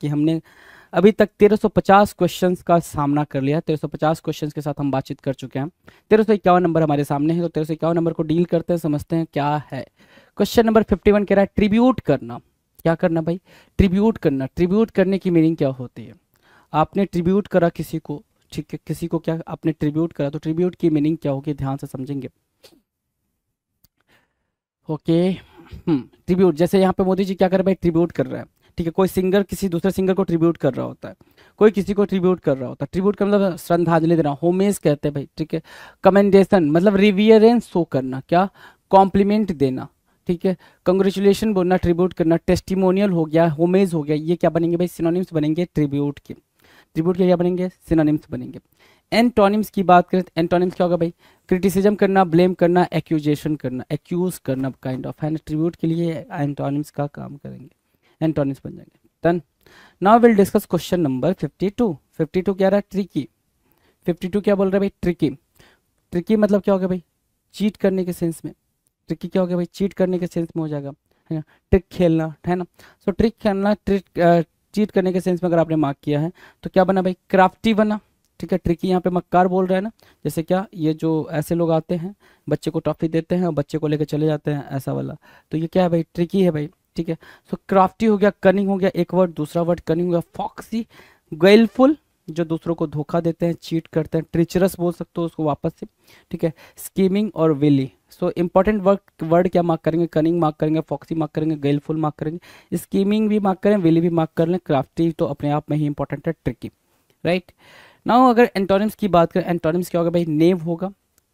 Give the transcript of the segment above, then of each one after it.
कि हमने अभी तक 1350 क्वेश्चंस का सामना कर लिया 1350 क्वेश्चंस के साथ हम बातचीत कर चुके हैं तेरह नंबर हमारे सामने है तो तेरह नंबर को डील करते हैं समझते हैं क्या है क्वेश्चन नंबर 51 कह रहा है ट्रिब्यूट करना क्या करना भाई ट्रिब्यूट करना ट्रिब्यूट करने की मीनिंग क्या होती है आपने ट्रिब्यूट करा किसी को ठीक है किसी को क्या आपने ट्रिब्यूट करा तो ट्रिब्यूट की मीनिंग क्या होगी ध्यान से समझेंगे ओके ट्रिब्यूट हम्म, जैसे यहाँ पे मोदी जी क्या कर रहे हैं ट्रिब्यूट कर रहे हैं ठीक है कोई सिंगर किसी दूसरे सिंगर को ट्रिब्यूट कर रहा होता है कोई किसी को ट्रिब्यूट कर रहा होता है ट्रिब्यूट का मतलब श्रद्धांजलि देना होमेज कहते हैं भाई ठीक है कमेंडेशन मतलब रिवियरेंस शो करना क्या कॉम्प्लीमेंट देना ठीक है कंग्रेचुलेशन बोलना ट्रिब्यूट करना टेस्टिमोनियल हो गया होमेज हो गया ये क्या बनेंगे भाई सिनोनिम्स बनेंगे ट्रिब्यूट के ट्रिब्यूट के क्या बनेंगे सिनोनिम्स बनेंगे एंटोनिम्स की बात करें एंटोनिम्स तो क्या होगा भाई क्रिटिसिज्म करना ब्लेम करना एक्यूजेशन करना एक्यूज करना काइंड ऑफ एंड ट्रिब्यूट के लिए एंटोनिम्स का काम करेंगे एंटोनिस बन जाएंगे done now will discuss question number 52 52 क्या रहा है ट्रिकी 52 क्या बोल रहे भाई ट्रिकी ट्रिकी मतलब क्या हो गया भाई चीट करने के सेंस में ट्रिकी क्या हो गया भाई चीट करने के सेंस में हो जाएगा है ना ट्रिक खेलना है ना सो ट्रिक खेलना ट्रिक चीट करने के सेंस में अगर आपने मार्क किया है तो क्या बना भाई क्राफ्टी बना ठीक है ट्रिकी यहाँ पे मक्कार बोल रहा है ना जैसे क्या ये जो ऐसे लोग आते हैं बच्चे को टॉफी देते हैं और बच्चे को लेकर चले जाते हैं ऐसा वाला तो ये क्या है भाई ट्रिकी है भाई ठीक है सो क्राफ्टी हो गया कनिंग हो गया एक वर्ड दूसरा वर्ड कनिंग हो गया फॉक्सी गेलफुल जो दूसरों को धोखा देते हैं चीट करते हैं ट्रिचरस बोल सकते हो उसको वापस से ठीक है स्कीमिंग और wily so important word word क्या मार्क करेंगे कनिंग मार्क करेंगे फॉक्सी मार्क करेंगे गेलफुल मार्क करेंगे स्कीमिंग भी मार्क करें विली भी मार्क कर लें क्राफ्टी तो अपने आप में ही इंपॉर्टेंट है ट्रिकी राइट नाउ अगर एंटोनिम्स की बात करें एंटोनिम्स क्या होगा भाई नेव होगा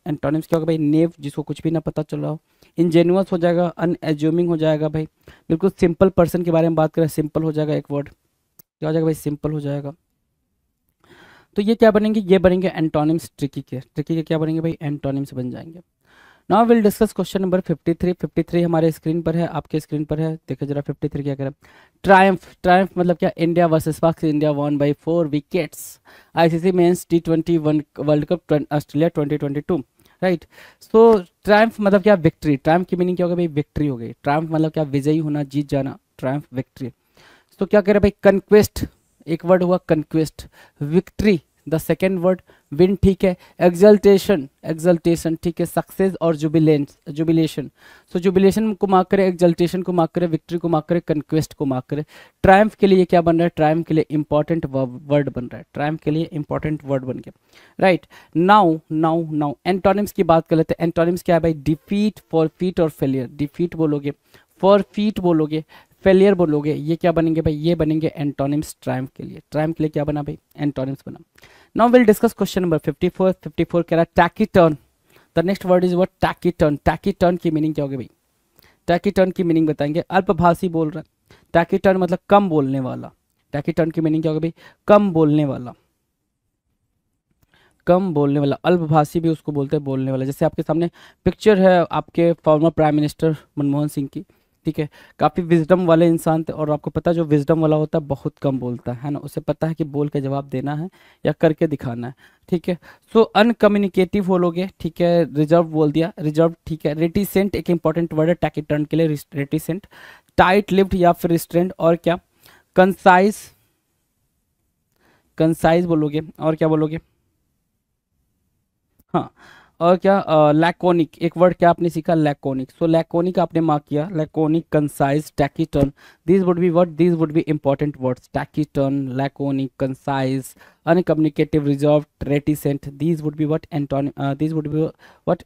एंटोनिम्स क्या होगा भाई नेव जिसको कुछ भी ना पता चल रहा हो इनजेन्यूस हो जाएगा अनएज्यूमिंग हो जाएगा भाई बिल्कुल सिंपल पर्सन के बारे में बात करें सिंपल हो जाएगा एक वर्ड क्या हो जाएगा भाई सिंपल हो जाएगा तो ये क्या बनेंगे ये बनेंगे एंटोनिम्स ट्रिकी के ट्रिकी के क्या बनेंगे भाई एंटोनिम्स बन जाएंगे now will discuss question number 53 53 हमारे स्क्रीन पर है आपके स्क्रीन पर है देखिए जरा 53 क्या करें ट्रायम्फ ट्रायम्फ मतलब क्या India versus Pakistan India one by four wickets ICC men's T twenty world cup Australia twenty right so triumph मतलब क्या विक्ट्री ट्राइम्फ की मीनिंग क्या होगा भाई विक्ट्री हो गई ट्राइम्फ मतलब क्या विजयी होना जीत जाना ट्राइम्फ विक्ट्री तो क्या कह रहे भाई कंक्वेस्ट एक वर्ड हुआ conquest victory the second word win ठीक है एग्जल्टेशन एग्जल्टेशन ठीक है सक्सेस और जुबिलेंस जुबिलेशन सो जुबिलेशन को मार्क करें एग्जल्टेशन को मार्क करें विक्ट्री को मार्क करें कन्क्वेस्ट को मार्क करें ट्राइम्फ के लिए क्या बन रहा है ट्रायम्फ के लिए इंपॉर्टेंट वर्ड बन रहा है ट्रायम्फ के लिए इंपॉर्टेंट वर्ड बन गया right now now now antonyms की बात कर लेते हैं एंटोनिम्स क्या है भाई डिफीट फॉर फीट और फेलियर डिफीट बोलोगे फॉर फीट बोलोगे फेलियर बोलोगे ये क्या बनेंगे भाई ये बनेंगे एंटोनिम्स ट्राइम के लिए ट्राइम के लिए क्या बना भाई एंटोनिम्स बना now will discuss question number 54 54 कह रहा है taciturn the next word is word taciturn taciturn की मीनिंग क्या होगी भाई टैकी टर्न की मीनिंग बताएंगे अल्पभाषी बोल रहा है टैकी टर्न मतलब कम बोलने वाला टैकी टर्न की मीनिंग क्या होगी भाई कम बोलने वाला कम बोलने वाला अल्पभाषी भी उसको बोलते हैं बोलने वाला जैसे आपके सामने पिक्चर है आपके former prime minister Manmohan Singh की ठीक है काफ़ी विजडम वाले इंसान थे और आपको पता है जो विजडम वाला होता है बहुत कम बोलता है ना उसे पता है कि बोल के जवाब देना है या करके दिखाना है ठीक है सो अनकम्युनिकेटिव हो लोगे ठीक है रिजर्व बोल दिया रिजर्व ठीक है रेटिसेंट एक इंपॉर्टेंट वर्ड है टैकी टर्न के लिए रेटिसेंट टाइट लिफ्ट या फिर स्ट्रेंड और क्या कंसाइज कंसाइज बोलोगे और क्या बोलोगे हाँ और क्या लैकोनिक एक वर्ड क्या आपने सीखा लैकोनिक सो लैकोनिक आपने मार्क किया laconic concise taciturn this would be word this would be important words taciturn laconic concise uncommunicative reserve reticent this would be what एंटोन this would be what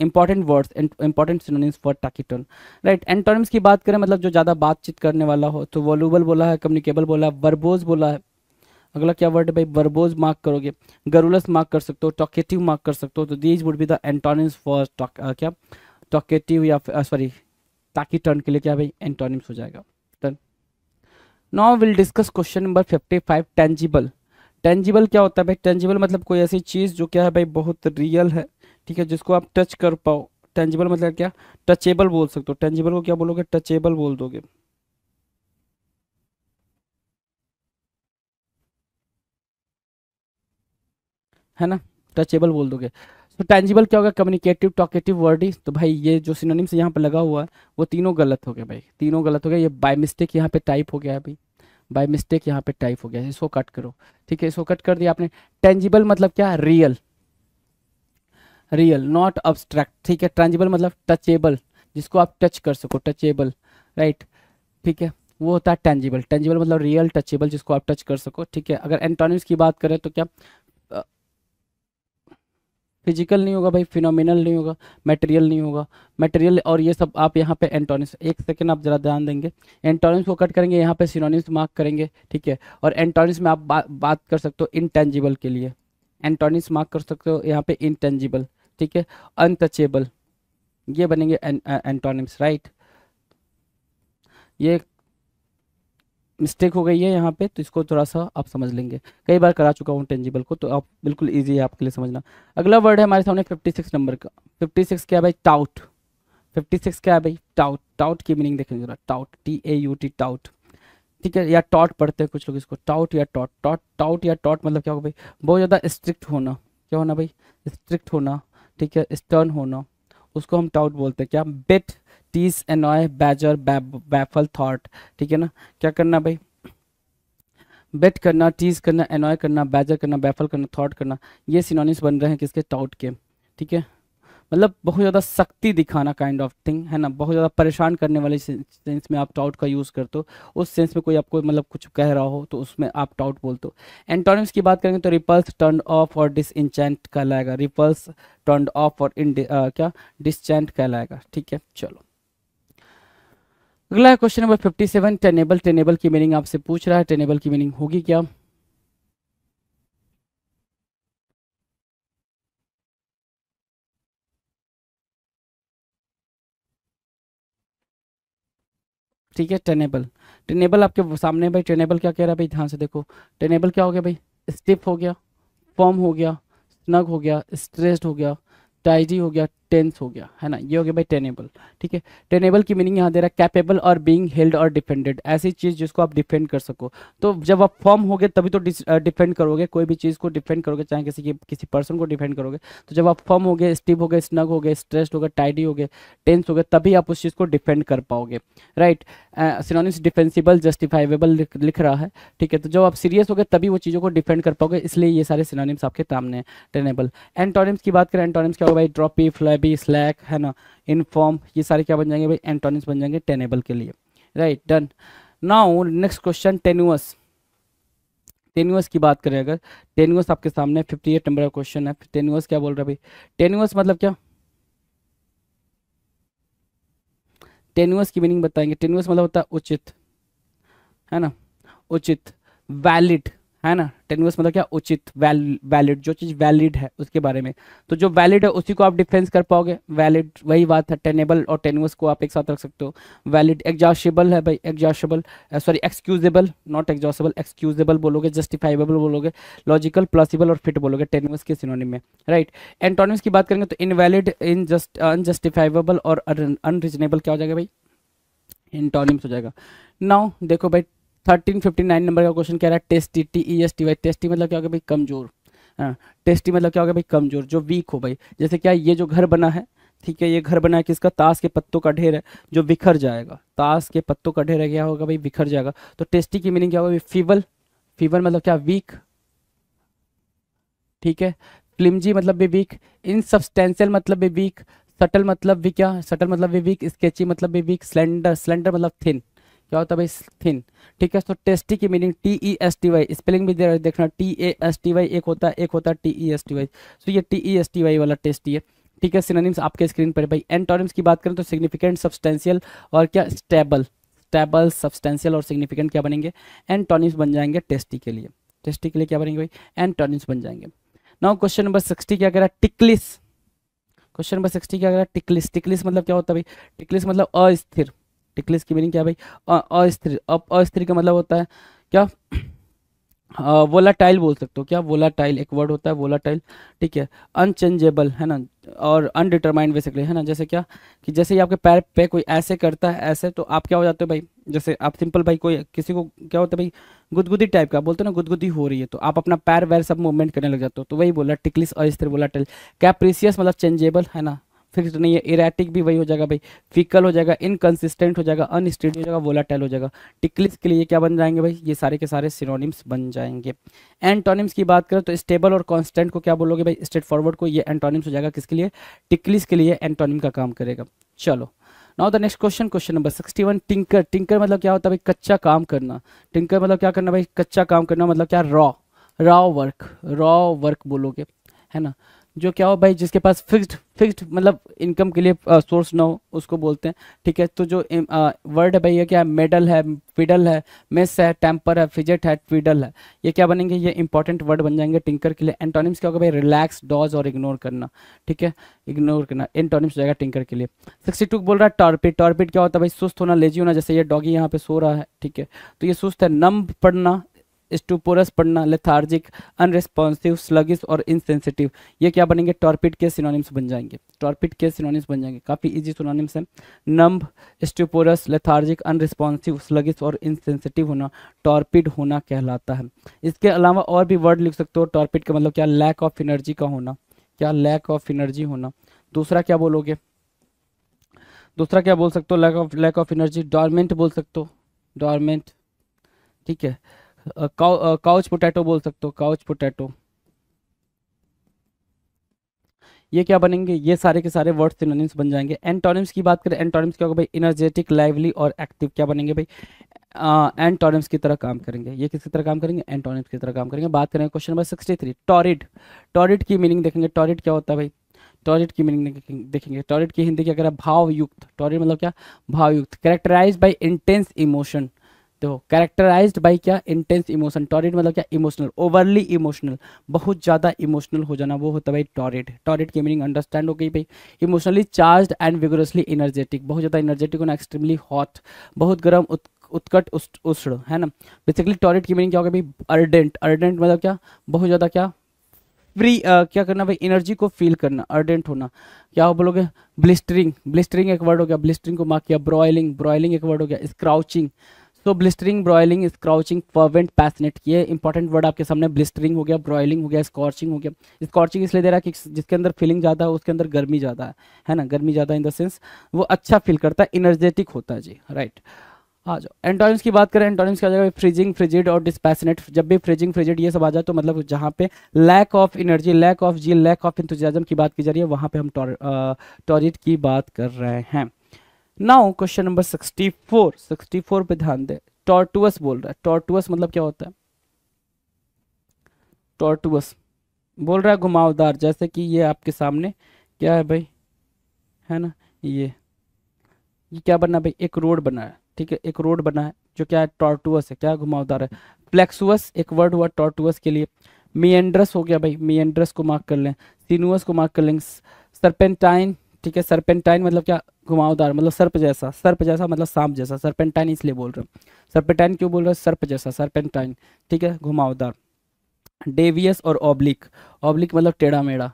important words important synonyms for important synonyms for की बात करें मतलब जो ज़्यादा बातचीत करने वाला हो तो वॉलूबल बोला है कम्युनिकेबल बोला है वर्बोज बोला है अगला क्या वर्ड है भाई वर्बोज मार्क करोगे गरुलस मार्क कर सकते हो टॉकेटिव मार्क कर सकते हो तो these would be the antonyms for क्या टॉकेटिव या सॉरी uh, ताकि टर्न के लिए क्या भाई एंटोनिम्स हो जाएगा turn now will discuss question number fifty five tangible tangible क्या होता है भाई टेंजिबल मतलब कोई ऐसी चीज़ जो क्या है भाई बहुत रियल है ठीक है जिसको आप टच कर पाओ टेंजिबल मतलब क्या टचेबल बोल सकते हो टेंजिबल को क्या बोलोगे टचेबल बोल दोगे है ना टचेबल बोल दोगे तो टेंजिबल क्या होगा कम्युनिकेटिव टॉकेटिव वर्डी तो भाई ये जो से यहाँ पर लगा हुआ है वो तीनों गलत हो गए भाई तीनों गलत हो गया ये बाय मिस्टेक यहाँ पे टाइप हो गया अभी बाय मिस्टेक यहाँ पे टाइप हो गया इसको कट करो ठीक है इसको कट कर दिया आपने टेंजिबल मतलब क्या रियल रियल नॉट अब्स्ट्रैक्ट ठीक है ट्रांजिबल मतलब टचेबल जिसको आप टच कर सको टचेबल राइट ठीक है वो होता है टेंजिबल टेंजिबल मतलब रियल टचेबल जिसको आप टच कर सको ठीक है अगर एंटोनिम्स की बात करें तो क्या फिजिकल नहीं होगा भाई फिनोमिनल नहीं होगा मटेरियल नहीं होगा मटेरियल और ये सब आप यहाँ पे एंटोनिम्स एक सेकेंड आप जरा ध्यान देंगे एंटोनिम्स को कट करेंगे यहाँ पे सिनोनिम्स मार्क करेंगे ठीक है और एंटोनिम्स में आप बा, बात कर सकते हो इनटेंजिबल के लिए एंटोनिम्स मार्क कर सकते हो यहाँ पे इनटेंजिबल ठीक है अनटचेबल ये बनेंगे एंटोनिम्स राइट ये मिस्टेक हो गई है यहाँ पे तो इसको थोड़ा सा आप समझ लेंगे कई बार करा चुका हूँ टेंजिबल को तो आप बिल्कुल ईजी है आपके लिए समझना अगला वर्ड है हमारे सामने फिफ्टी सिक्स नंबर का फिफ्टी सिक्स क्या है भाई टाउट फिफ्टी सिक्स क्या है भाई टाउट टाउट की मीनिंग देखेंगे जरा taut T A U T taut ठीक है या टॉट पढ़ते हैं कुछ लोग इसको टाउट या टॉट टॉट टाउट या टॉट मतलब क्या होगा भाई बहुत ज़्यादा स्ट्रिक्ट होना क्या होना भाई स्ट्रिक्ट होना ठीक है स्टर्न होना उसको हम टाउट बोलते हैं क्या बेट तीस एनॉय बैजर बैफल थॉट ठीक है ना क्या करना भाई बेट करना टीज करना एनॉय करना बैजर करना बैफल करना थॉट करना ये सिनोनिम्स बन रहे हैं किसके टाउट के ठीक है मतलब बहुत ज़्यादा शक्ति दिखाना काइंड ऑफ थिंग है ना बहुत ज़्यादा परेशान करने वाले सेंस में आप टाउट का यूज़ करते हो उस सेंस में कोई आपको मतलब कुछ कह रहा हो तो उसमें आप टाउट बोलते हो एंटोनिम्स की बात करेंगे तो रिपल्स टर्न ऑफ और डिसइंचेंट कहलाएगा रिपल्स टर्न ऑफ और इन क्या डिसचेंट कहलाएगा ठीक है चलो अगला question number fifty seven tenable tenable की मीनिंग आपसे पूछ रहा है टेनेबल की मीनिंग होगी क्या ठीक है टेनेबल टेनेबल आपके सामने भाई टेनेबल क्या कह रहा है भाई ध्यान से देखो टेनेबल क्या हो गया भाई स्टिप हो गया फॉर्म हो गया स्नग हो गया स्ट्रेस्ड हो गया टाइजी हो गया टेंस हो गया है ना ये हो गया भाई टेनेबल ठीक है टेनेबल की मीनिंग यहाँ दे रहा है कैपेबल और बींग हेल्ड और डिफेंडेड ऐसी चीज़ जिसको आप डिफेंड कर सको तो जब आप फॉर्म हो गए तभी तो डिफेंड करोगे कोई भी चीज़ को डिफेंड करोगे चाहे किसी की किसी पर्सन को डिफेंड करोगे तो जब आप फॉर्म हो गए स्टिप हो गए स्नग हो गए स्ट्रेस्ड हो गए टाइडी हो गए टेंस हो गए तभी आप उस चीज़ को डिफेंड कर पाओगे राइट सिनोनिम्स डिफेंसिबल जस्टिफाइवेबल लिख रहा है ठीक है तो जब आप सीरियस हो गए तभी वो चीज़ों को डिफेंड कर पाओगे इसलिए ये सारे सिनोनिम्स आपके सामने टेनेबल एंटोनिम्स की बात करें एंटोनिम्स क्या होगा भाई ड्रॉपी फ्लैब बी स्लैक है ना इनफॉर्म ये सारे क्या बन जाएंगे भाई एंटोनिम्स बन जाएंगे टेनेबल के लिए right done now next question tenuous tenuous की बात करें अगर टेनुअस आपके सामने फिफ्टी एट नंबर का क्वेश्चन है टेनुअस क्या बोल रहा भाई टेनुअस मतलब क्या टेनुअस की मीनिंग बताएंगे टेनुअस मतलब होता है उचित है ना उचित वैलिड है ना टेन्यूस मतलब क्या उचित वैल वैलिड जो चीज़ वैलिड है उसके बारे में तो जो वैलिड है उसी को आप डिफेंस कर पाओगे वैलिड वही बात है टेनेबल और टेन्यूस को आप एक साथ रख सकते हो वैलिड एग्जॉस्टेबल है भाई exhaustible sorry excusable not exhaustible excusable बोलोगे जस्टिफाइबल बोलोगे लॉजिकल प्लॉसिबल और फिट बोलोगे टेन्यूस के सिनोनी में राइट एंटोनिम्स की बात करेंगे तो इनवैलिड इन जस्ट अनजस्टिफाइबल और अनरिजनेबल क्या हो जाएगा भाई एंटोनिम्स हो जाएगा नाउ देखो भाई थर्टीन फिफ्टी नाइन नंबर का क्वेश्चन कह रहा है testy T E S T Y testy मतलब क्या हो गया भाई कमजोर टेस्टी हाँ, मतलब क्या हो गया भाई कमजोर जो वीक हो भाई जैसे क्या ये जो घर बना है ठीक है ये घर बना है किसका ताश के पत्तों का ढेर है जो बिखर जाएगा ताश के पत्तों का ढेर क्या होगा भाई बिखर जाएगा तो टेस्टी की मीनिंग क्या होगा फीवल फीवल मतलब क्या वीक ठीक है क्लिमजी मतलब भी वीक इनसब्सटेंशियल मतलब भी वीक सटल मतलब भी क्या सटल मतलब भी वीक स्केची मतलब भी वीक स्लेंडर स्लेंडर मतलब थिन क्या होता है भाई थिन ठीक है तो टेस्टी की meaning T E S T Y spelling भी दे देखना T A S T Y एक होता है एक होता है T E S T Y so ये T E S T Y वाला टेस्टी है ठीक है सिनोनिम्स आपके स्क्रीन पर भाई एंटोनिम्स की बात करें तो सिग्निफिकेंट सब्सटेंशियल और क्या स्टेबल स्टेबल सब्सटेंशियल और सिग्निफिकेंट क्या बनेंगे एंटोनिम्स बन जाएंगे टेस्टी के लिए टेस्टी के लिए क्या बनेंगे भाई एंटोनिम्स बन जाएंगे नाउ क्वेश्चन नंबर सिक्सटी क्या कह रहा है टिकलिस क्वेश्चन नंबर सिक्सटी क्या कह रहा है टिकलिस टिकलिस मतलब क्या होता है भाई टिकलिस मतलब अस्थिर टिकलिस की मीनिंग क्या भाई अस्थिर अस्थिर का मतलब होता है क्या वोलाटाइल बोल सकते हो क्या वोलाटाइल एक वर्ड होता है वोलाटाइल ठीक है अनचेंजेबल है ना और अनडिटरमाइंड बेसिकली है ना जैसे क्या कि जैसे ही आपके पैर पे कोई ऐसे करता है ऐसे तो आप क्या हो जाते हो भाई जैसे आप सिंपल भाई कोई किसी को क्या होता है भाई गुदगुदी टाइप का बोलते हो ना गुदगुदी हो रही है तो आप अपना पैर वैर सब मूवमेंट करने लग जाते हो तो वही बोला टिकलिस अस्थिर वोलाटाइल कैप्रीसियस मतलब चेंजेबल है ना फिक्स्ड नहीं है इरेटिक भी वही हो जाएगा भाई फिकल हो जाएगा इनकन्सिस्टेंट हो जाएगा अनस्टेडी हो जाएगा वोलाटाइल हो जाएगा टिकलिस के लिए क्या बन जाएंगे भाई ये सारे के सारे सिनोनिम्स बन जाएंगे एंटोनिम्स की बात करें तो स्टेबल और कॉन्स्टेंट को क्या बोलोगे भाई स्ट्रेट फॉरवर्ड को ये एंटोनिम्स हो जाएगा किसके लिए टिकलिस के लिए एंटोनिम का काम करेगा चलो now the next question question number sixty one tinker tinker मतलब क्या होता है भाई कच्चा काम करना टिंकर मतलब क्या करना भाई कच्चा काम करना मतलब क्या raw raw work raw work बोलोगे है ना जो क्या हो भाई जिसके पास फिक्स्ड फिक्स्ड मतलब इनकम के लिए सोर्स uh, ना हो उसको बोलते हैं ठीक है तो जो वर्ड uh, है भाई ये क्या है मेडल है फिडल है मेस है टेम्पर है फिजेट है ट्विडल है ये क्या बनेंगे ये इंपॉर्टेंट वर्ड बन जाएंगे टिंकर के लिए एंटोनिम्स क्या होगा भाई रिलैक्स डॉज और इग्नोर करना ठीक है इग्नोर करना एंटोनिम्स जाएगा टिंकर के लिए सिक्सटी टू बोल रहा है टॉर्पिट टॉर्पिट क्या होता है भाई सुस्त होना लेजी होना जैसे ये डॉगी यहाँ पे सो रहा है ठीक है तो ये सुस्त है नम पड़ना स्टूपोरस पढ़ना लेथार्जिक अनरेस्पॉन्सिव स्लगिस और इनसेंसिटिव ये क्या बनेंगे टॉर्पिड के सिनोनिम्स बन जाएंगे टॉर्पिड के सिनोनिम्स बन जाएंगे काफ़ी इजी सिनोनिम्स हैं numb stuporous lethargic unresponsive sluggish और इनसेंसिटिव होना टॉर्पिड होना कहलाता है इसके अलावा और भी वर्ड लिख सकते हो टॉर्पिड का मतलब क्या लैक ऑफ एनर्जी का होना क्या लैक ऑफ एनर्जी होना दूसरा क्या बोलोगे दूसरा क्या बोल सकते हो lack of lack of energy dormant बोल सकते हो डॉर्मेंट ठीक है काउच पोटैटो बोल सकते हो काउच पोटैटो ये क्या बनेंगे ये सारे के सारे वर्ड सिनोनिम्स बन जाएंगे एंटोनिम्स की बात करें एंटोनिम्स क्या होगा भाई इनर्जेटिक लाइवली और एक्टिव क्या बनेंगे भाई एंटोनिम्स की तरह काम करेंगे ये किसकी तरह काम करेंगे एंटोनिम्स की तरह काम करेंगे बात करेंगे question number sixty three torrid torrid की मीनिंग देखेंगे टॉरिड क्या होता है भाई टॉरिड की मीनिंग देखेंगे टॉरिड की हिंदी क्या कह रहा है भावयुक्त टॉरिड मतलब क्या भावयुक्त करेक्टराइज बाई इंटेंस इमोशन देखो कैरेक्टराइज्ड बाय क्या इंटेंस इमोशन टॉरेट मतलब क्या इमोशनल ओवरली इमोशनल बहुत ज़्यादा इमोशनल हो जाना वो होता है भाई टॉरेट टॉरेट की मीनिंग अंडरस्टैंड हो गई भाई emotionally charged and vigorously energetic बहुत ज़्यादा इनर्जेटिक होना एक्सट्रीमली हॉट बहुत गर्म उत, उत्कट उष्ण है ना बेसिकली टॉरेट की मीनिंग क्या होगा भाई अर्डेंट अर्डेंट मतलब क्या बहुत ज़्यादा क्या फ्री uh, क्या करना भाई एनर्जी को फील करना अर्डेंट होना क्या हो बोलोगे ब्लिस्टरिंग ब्लिस्टरिंग एक वर्ड हो गया ब्लिस्टरिंग को मार्क किया ब्रॉयलिंग ब्रॉयलिंग एक वर्ड हो गया scorching so blistering broiling scorching fervent passionate ये इंपॉर्टेंट वर्ड आपके सामने ब्लिस्टरिंग हो गया ब्रॉयलिंग हो गया स्कॉर्चिंग हो गया स्कॉर्चिंग इसलिए दे रहा है कि जिसके अंदर फीलिंग ज़्यादा है उसके अंदर गर्मी ज़्यादा है है ना गर्मी ज़्यादा इन द सेंस वो अच्छा फील करता है इनर्जेटिक होता है जी राइट आ जाओ एंटोनिम्स की बात करें एंटोनिम्स क्या जाएगा फ्रिजिंग फ्रिजिड और डिस्पैसनेट जब भी फ्रिजिंग फ्रिजिड ये सब आ जाए तो मतलब जहाँ पे lack of energy lack of जी लैक ऑफ इंतजाजम की बात की जा रही है वहाँ पे हम टॉरिट की बात कर रहे हैं नाउ क्वेश्चन नंबर 64 64 पे ध्यान दे टॉर्टुअस बोल रहा है टॉर्टुअस मतलब क्या होता है टॉर्टुअस बोल रहा है घुमावदार जैसे कि ये आपके सामने क्या है भाई है ना ये ये क्या बना भाई एक रोड बना है ठीक है एक रोड बना है जो क्या है टॉर्टुअस है क्या घुमावदार है फ्लैक्सुअस एक वर्ड हुआ टॉर्टुअस के लिए मियंड्रस हो गया भाई मियंड्रस को मार्क कर लें सिनुअस को मार्क कर लेंगे सरपेंटाइन ठीक है सरपेंटाइन मतलब क्या घुमावदार मतलब सर्प जैसा सर्प जैसा मतलब सांप जैसा सरपेंटाइन इसलिए बोल रहे हैं सरपेंटाइन क्यों बोल रहे हैं सर्प जैसा सरपेंटाइन ठीक है घुमावदार डेवियस और ऑब्लिक ऑब्लिक मतलब टेढ़ा मेढ़ा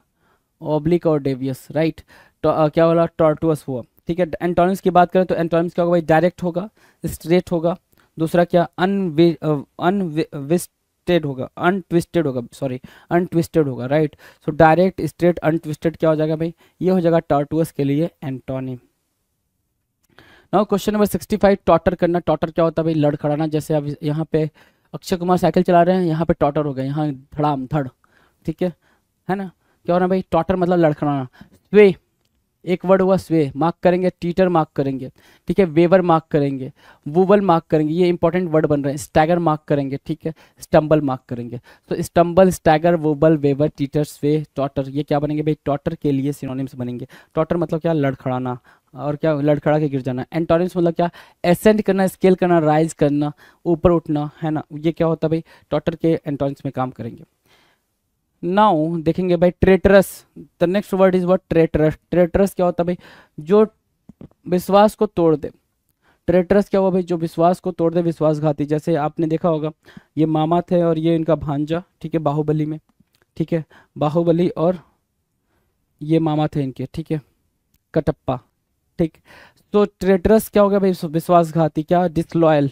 ऑब्लिक और डेवियस राइट तो, आ, क्या बोला टॉर्टुअस हुआ ठीक है एंटोनिम्स की बात करें तो एंटोनिम्स क्या होगा भाई डायरेक्ट होगा स्ट्रेट होगा दूसरा क्या अनविस्ट ट्विस्टेड होगा अनट्विस्टेड होगा सॉरी अनट्विस्टेड होगा right so direct straight untwisted क्या हो जाएगा भाई ये हो जाएगा टॉर्टुअस के लिए antonym now question number sixty five totter करना टॉटर क्या होता है भाई लड़खड़ाना जैसे अब यहाँ पे अक्षय कुमार साइकिल चला रहे हैं यहाँ पे टॉटर हो गए यहाँ धड़ाम धड़ ठीक है है ना क्या हो रहा है भाई टॉटर मतलब लड़खड़ाना स्वे एक वर्ड हुआ स्वे मार्क करेंगे टीटर मार्क करेंगे ठीक है वेवर मार्क करेंगे वूबल मार्क करेंगे ये इंपॉर्टेंट वर्ड बन रहे हैं स्टैगर मार्क करेंगे ठीक है स्टम्बल मार्क करेंगे तो stumble stagger wobble waver teeter sway totter ये क्या बनेंगे भाई टॉटर के लिए सिनोनिम्स बनेंगे टॉटर मतलब क्या लड़खड़ाना और क्या लड़खड़ा के गिर जाना एंटोनिम्स मतलब क्या एसेंड करना स्केल करना राइज करना ऊपर उठना है ना ये क्या होता है भाई टॉटर के एंटोनिम्स में काम करेंगे नाउ देखेंगे भाई treacherous the next word is what treacherous treacherous क्या होता है भाई जो विश्वास को तोड़ दे ट्रेटरस क्या हुआ भाई जो विश्वास को तोड़ दे विश्वासघाती जैसे आपने देखा होगा ये मामा थे और ये इनका भांजा ठीक है बाहुबली में ठीक है बाहुबली और ये मामा थे इनके ठीक है कटप्पा ठीक तो ट्रेटरस क्या हो गया भाई विश्वासघाती क्या डिसलॉयल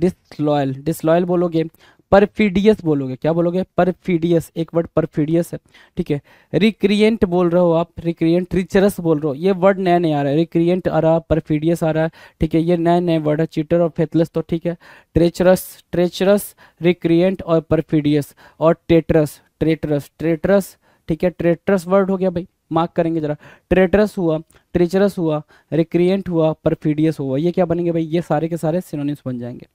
डिसलॉयल डिसलॉयल बोलोगे परफिडियस बोलोगे क्या बोलोगे परफिडियस एक वर्ड परफिडियस है ठीक है रिक्रिएंट बोल रहे हो आप रिक्रिएंट रिचरस बोल रहे हो ये वर्ड नया नया आ रहा है रिक्रिएंट आ रहा है परफिडियस आ रहा है ठीक है ये नए नए वर्ड है चीटर और फेथलेस तो ठीक है ट्रेचरस ट्रेचरस रिक्रिएंट और परफिडियस और टेटरस ट्रेटरस ट्रेटरस ठीक है ट्रेटरस वर्ड हो गया भाई मार्क करेंगे जरा ट्रेटरस हुआ ट्रेचरस हुआ रिक्रिएंट हुआ परफिडियस हुआ ये क्या बनेंगे भाई ये सारे के सारे सिनोनिम्स बन जाएंगे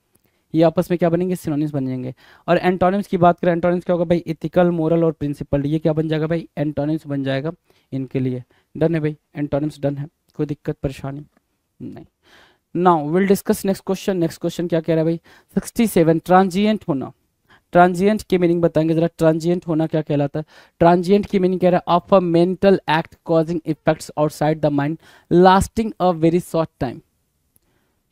ये आपस में क्या बनेंगे सिनोनिम्स बन जाएंगे और एंटोनिम्स की बात करें एंटोनिम्स क्या होगा भाई इथिकल मोरल और प्रिंसिपल ये क्या बन जाएगा भाई एंटोनिम्स बन जाएगा इनके लिए डन है भाई एंटोनिम्स डन है कोई दिक्कत परेशानी नहीं now will discuss next question next question क्या कह रहा है भाई सिक्सटी सेवन ट्रांजिएंट होना ट्रांजिएंट की मीनिंग बताएंगे जरा ट्रांजिएंट होना क्या कहलाता है ट्रांजिएंट की मीनिंग कह रहा है of a mental act causing effects outside the mind lasting a very short time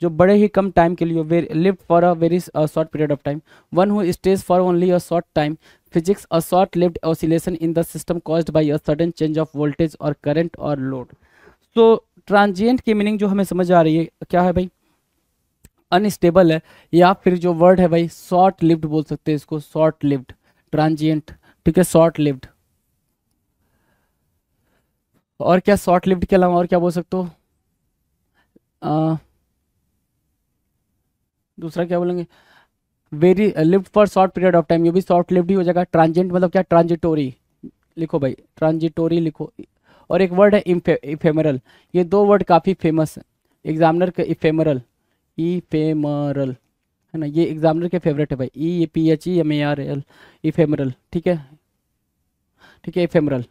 जो बड़े ही कम टाइम के लिए live for a very short period of time one who stays for only a short time physics a short lived oscillation in the system caused by a sudden change of voltage और current और load so transient की meaning जो हमें समझ आ रही है क्या है भाई अनस्टेबल है या फिर जो वर्ड है भाई शॉर्ट लिव्ड बोल सकते हैं इसको शॉर्ट लिव्ड ट्रांजिएंट ठीक है शॉर्ट लिव्ड और क्या शॉर्ट लिव्ड के अलावा और क्या बोल सकते हो दूसरा क्या बोलेंगे वेरी लिफ्ट for short period of time ये भी शॉर्ट लिफ्ट ही हो जाएगा ट्रांजेंट मतलब क्या ट्रांजिटोरी लिखो भाई ट्रांजिटोरी लिखो और एक वर्ड है इफेमरल ये दो वर्ड काफ़ी फेमस है एग्जामिनर के इफेमरल इफेमरल है ना ये एग्जामिनर के फेवरेट है भाई E P H E M A R L ephemeral ठीक है ठीक है इफेमरल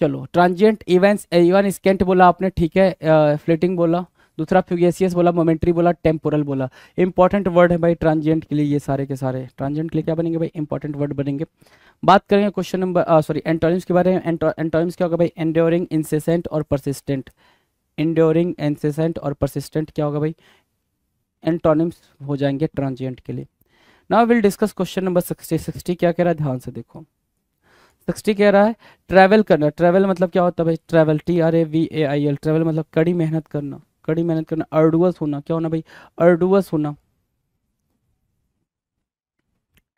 चलो ट्रांजिएंट इवेंट्स इवन स्केंट बोला आपने ठीक है फ्लेटिंग uh, बोला दूसरा फ्यूगेसियस बोला मोमेंट्री बोला टेम्पोरल बोला इंपॉर्टेंट वर्ड है भाई ट्रांजेंट के लिए ये सारे के सारे ट्रांजेंट के लिए क्या बनेंगे भाई इंपॉर्टेंट वर्ड बनेंगे बात करेंगे क्वेश्चन नंबर सॉरी एंटोनिम्स के बारे में एंटोनिम्स क्या होगा भाई एंडोरिंग इंसेसेंट और परसिस्टेंट इंड्योरिंग इंसेसेंट और परसिस्टेंट क्या होगा भाई एंटोनिम्स हो जाएंगे ट्रांजेंट के लिए now will discuss question number sixty sixty क्या कह रहा है ध्यान से देखो सिक्सटी कह रहा है ट्रैवल करना ट्रैवल मतलब क्या होता है भाई travail T R A V A I L travail मतलब कड़ी मेहनत करना कड़ी मेहनत करना अर्डुअस होना क्या होना भाई अर्डुअस होना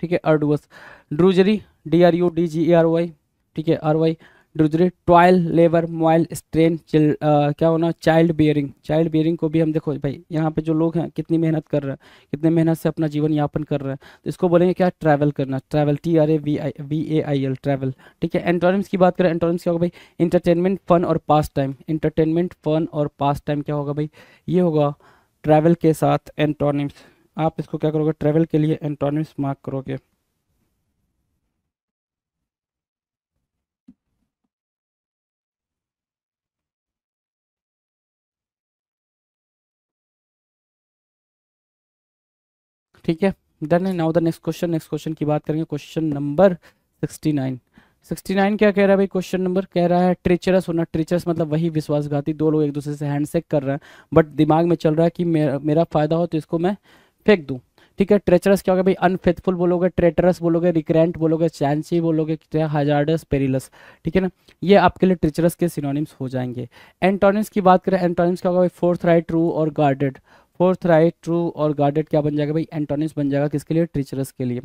ठीक है arduous drudgery D R U D G A R Y ठीक है R Y drudgery toil labour moil strain क्या होना चाइल्ड बियरिंग चाइल्ड बियरिंग को भी हम देखो भाई यहाँ पे जो लोग हैं कितनी मेहनत कर रहे हैं कितने मेहनत से अपना जीवन यापन कर रहे हैं तो इसको बोलेंगे क्या ट्रैवल करना travail T R A V I V A I L travail ठीक है एंटोनिम्स की बात करें एंटोनिम्स क्या होगा भाई इंटरटेनमेंट फन और पास टाइम इंटरटेनमेंट फन और पास टाइम क्या होगा भाई ये होगा ट्रैवल के साथ एंटोनिम्स आप इसको क्या करोगे ट्रैवल के लिए एंटोनिम्स मार्क करोगे ठीक है डन है now the next question next question की बात करेंगे question number sixty nine sixty nine क्या कह रहा है भाई क्वेश्चन नंबर कह रहा है ट्रेचरस होना ट्रेचरस मतलब वही विश्वासघाती दो लोग एक दूसरे से हैंडसेक कर रहे हैं बट दिमाग में चल रहा है कि मेरा मेरा फायदा हो तो इसको मैं फेंक दूँ ठीक है ट्रेचरस क्या होगा भाई अनफेथफुल बोलोगे ट्रेटरस बोलोगे रिक्रेंट बोलोगे चैंसी बोलोगे हजार्डस पेरिलस ठीक है ना ये आपके लिए ट्रेचरस के सिनोनिम्स हो जाएंगे एंटोनिम्स की बात करें एंटोनिम्स क्या होगा भाई फोर्थ राइट ट्रू और गार्डेड फोर्थ राइट ट्रू और गार्डेड क्या बन जाएगा भाई एंटोनिस बन जाएगा किसके लिए ट्रीचरस के लिए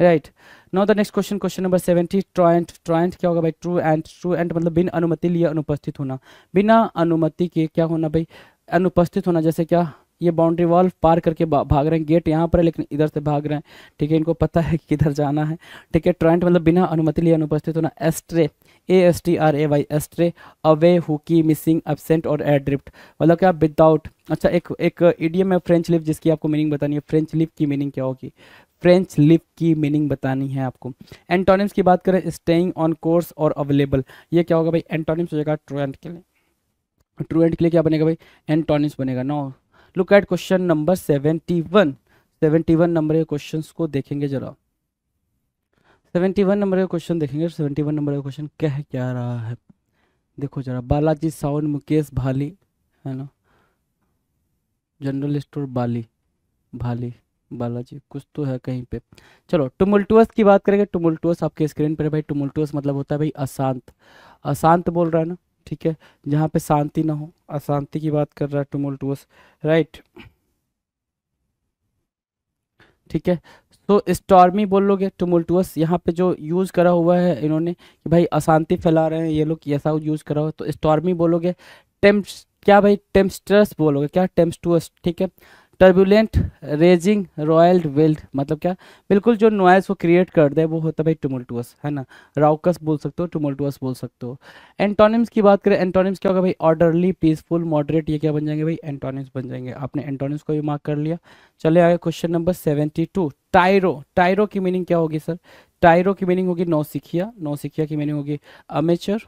right now the next question question number seventy truant truant क्या होगा भाई ट्रू एंड ट्रू एंड मतलब बिन अनुमति लिए अनुपस्थित होना बिना अनुमति के क्या होना भाई अनुपस्थित होना जैसे क्या ये बाउंड्री वॉल पार करके भाग रहे हैं गेट यहाँ पर है लेकिन इधर से भाग रहे हैं ठीक है इनको पता है कि किधर जाना है ठीक है ट्रॉयट मतलब बिना अनुमति लिए अनुपस्थित होना astray A S T R A Y astray away hooky missing absent और एड्रिप्ट मतलब क्या विदाउट अच्छा एक एक ईडीएम है फ्रेंच लिप जिसकी आपको मीनिंग बतानी है फ्रेंच लिप की मीनिंग क्या होगी फ्रेंच लिप की मीनिंग बतानी है आपको एंटोनिम्स की बात करें स्टेइंग ऑन कोर्स और अवेलेबल ये क्या होगा भाई एंटोनिम्स हो जाएगा ट्रूएंट के लिए ट्रूएंट के लिए क्या बनेगा भाई एंटोनिम्स बनेगा now look at question number seventy one seventy one number के क्वेश्चन को देखेंगे जरा सेवेंटी वन नंबर का क्वेश्चन देखेंगे सेवेंटी वन नंबर का क्वेश्चन क्या है क्या रहा है देखो जरा बालाजी साउन मुकेश भाली है ना जनरल स्टोर बाली भाली बालाजी कुछ तो है कहीं पे चलो टुमुलटुअस की बात करेंगे टुमुलटुअस आपके स्क्रीन पर भाई टुमुलटुअस मतलब होता है भाई अशांत अशांत बोल रहा है ना ठीक है जहाँ पे शांति ना हो अशांति की बात कर रहा है टुमुलटुअस राइट ठीक है तो स्टॉर्मी बोल लोगे टुमुलटुअस यहाँ पे जो यूज़ करा हुआ है इन्होंने कि भाई अशांति फैला रहे हैं ये लोग ऐसा यूज़ करा हुआ तो स्टॉर्मी बोलोगे टेम्प क्या भाई टेम्पस्टर्स बोलोगे क्या टेम्पस्टुअस ठीक है टर्बुलेंट रेजिंग रॉयल वेल्ट मतलब क्या बिल्कुल जो नॉइज वो क्रिएट कर दे वो होता है भाई टुमल्टुअस है ना राउकस बोल सकते हो टुमल्टुअस बोल सकते हो एंटोनिम्स की बात करें एंटोनिम्स क्या होगा भाई ऑर्डरली पीसफुल मॉडरेट ये क्या बन जाएंगे भाई एंटोनिम्स बन जाएंगे आपने एंटोनिम्स को भी मार्क कर लिया चले आगे question number seventy two tyro tyro की मीनिंग क्या होगी सर टायरो की मीनिंग होगी नौसिखिया नौसिखिया की मीनिंग होगी अमेचर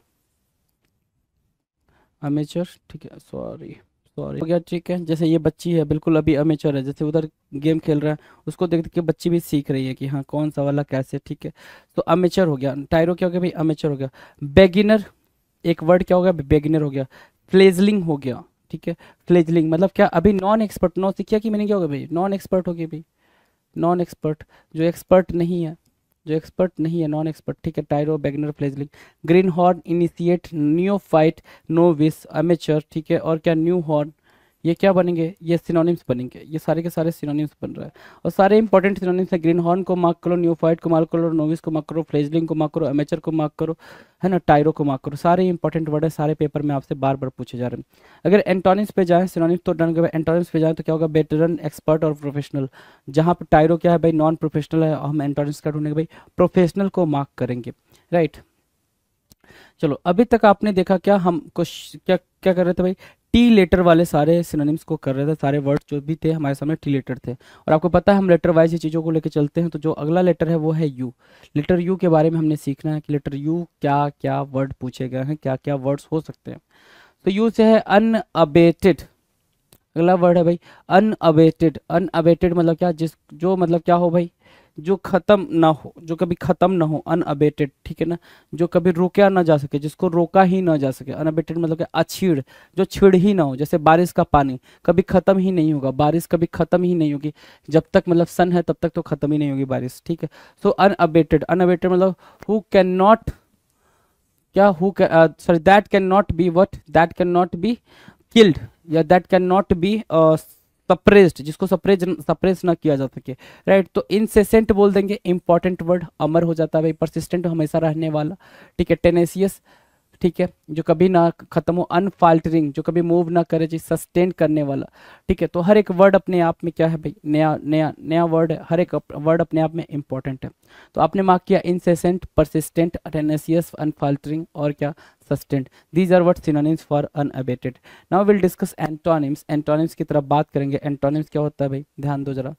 अमेचर ठीक है सॉरी सॉरी हो गया ठीक है जैसे ये बच्ची है बिल्कुल अभी अमेचर है जैसे उधर गेम खेल रहा है उसको देख के बच्ची भी सीख रही है कि हाँ कौन सा वाला कैसे ठीक है तो अमेचर हो गया टायरो क्या हो गया भाई अमेचर हो गया बेगिनर एक वर्ड क्या हो गया बेगिनर हो गया फ्लेजलिंग हो गया ठीक है फ्लेजलिंग मतलब क्या अभी नॉन एक्सपर्ट नौ सीखिया कि मैंने क्या हो गया भाई नॉन एक्सपर्ट हो गया भाई नॉन एक्सपर्ट जो एक्सपर्ट नहीं है जो एक्सपर्ट नहीं है नॉन एक्सपर्ट ठीक है tyro beginner fledgling greenhorn initiate neophyte novice amateur ठीक है और क्या न्यू हॉर्न ये क्या बनेंगे ये सिनोनिम्स बनेंगे ये सारे के सारे सिनोनिम्स बन रहा है और सारे इंपॉर्टेंट सिनोनिम्स हैं ग्रीन हॉर्न को मार्क करो न्यूफाइट को मार्क करो नोविस को मार्क करो फ्लेजलिंग को मार्क करो एमेचर को मार्क करो है ना टायरो को मार्क करो सारे इंपॉर्टेंट वर्ड है सारे पेपर में आपसे बार बार पूछे जा रहे हैं अगर एंटोनिम्स पे जाएँ सिनोनिम्स तो डन एंटोनिम्स पे जाएँ तो क्या होगा वेटरन एक्सपर्ट और प्रोफेशनल जहाँ पर टायरो क्या है भाई नॉन प्रोफेशनल है हम एंटोनिम्स का ढूंढेंगे भाई प्रोफेशनल को मार्क करेंगे राइट चलो अभी तक आपने देखा क्या हम कुछ क्या क्या कर रहे थे भाई टी लेटर वाले सारे सिनोनिम्स को कर रहे थे सारे वर्ड्स जो भी थे हमारे सामने टी लेटर थे और आपको पता है हम लेटर वाइज ये चीज़ों को लेकर चलते हैं तो जो अगला लेटर है वो है यू लेटर यू के बारे में हमने सीखना है कि लेटर यू क्या क्या वर्ड पूछे गए हैं क्या क्या वर्ड्स हो सकते हैं तो यू से है अनअबेटेड अगला वर्ड है भाई अनअबेटेड अनअबेटेड मतलब क्या जिस जो मतलब क्या हो भाई जो खत्म ना हो जो कभी खत्म ना हो अनअबेटेड ठीक है ना जो कभी रोका ना जा सके जिसको रोका ही ना जा सके अनअबेटेड मतलब अछीड़ जो छिड़ ही ना हो जैसे बारिश का पानी कभी खत्म ही नहीं होगा बारिश कभी खत्म ही नहीं होगी जब तक मतलब सन है तब तक तो खत्म ही नहीं होगी बारिश ठीक है सो अनअबेटेड अनअबेटेड मतलब हु कैन नॉट क्या who sorry that can not be what that can not be killed या that can not be suppressed जिसको सप्रेज सप्रेस ना किया जा सके राइट तो इनसेसेंट बोल देंगे इंपॉर्टेंट वर्ड अमर हो जाता है भाई परसिस्टेंट हमेशा रहने वाला ठीक है टेनेसियस ठीक है जो कभी ना खत्म हो अनफाल्टरिंग जो कभी मूव ना करे जी सस्टेन करने वाला ठीक है तो हर एक वर्ड अपने आप में क्या है भाई नया नया नया वर्ड है हर एक वर्ड अपने आप में इंपॉर्टेंट है तो आपने मार्क किया इनसेसेंट परसिस्टेंट अटेनेसियस अनफाल्टरिंग और क्या sustained these are what synonyms for unabated now will discuss antonyms antonyms की तरफ बात करेंगे एंटोनिम्स क्या होता है भाई ध्यान दो जरा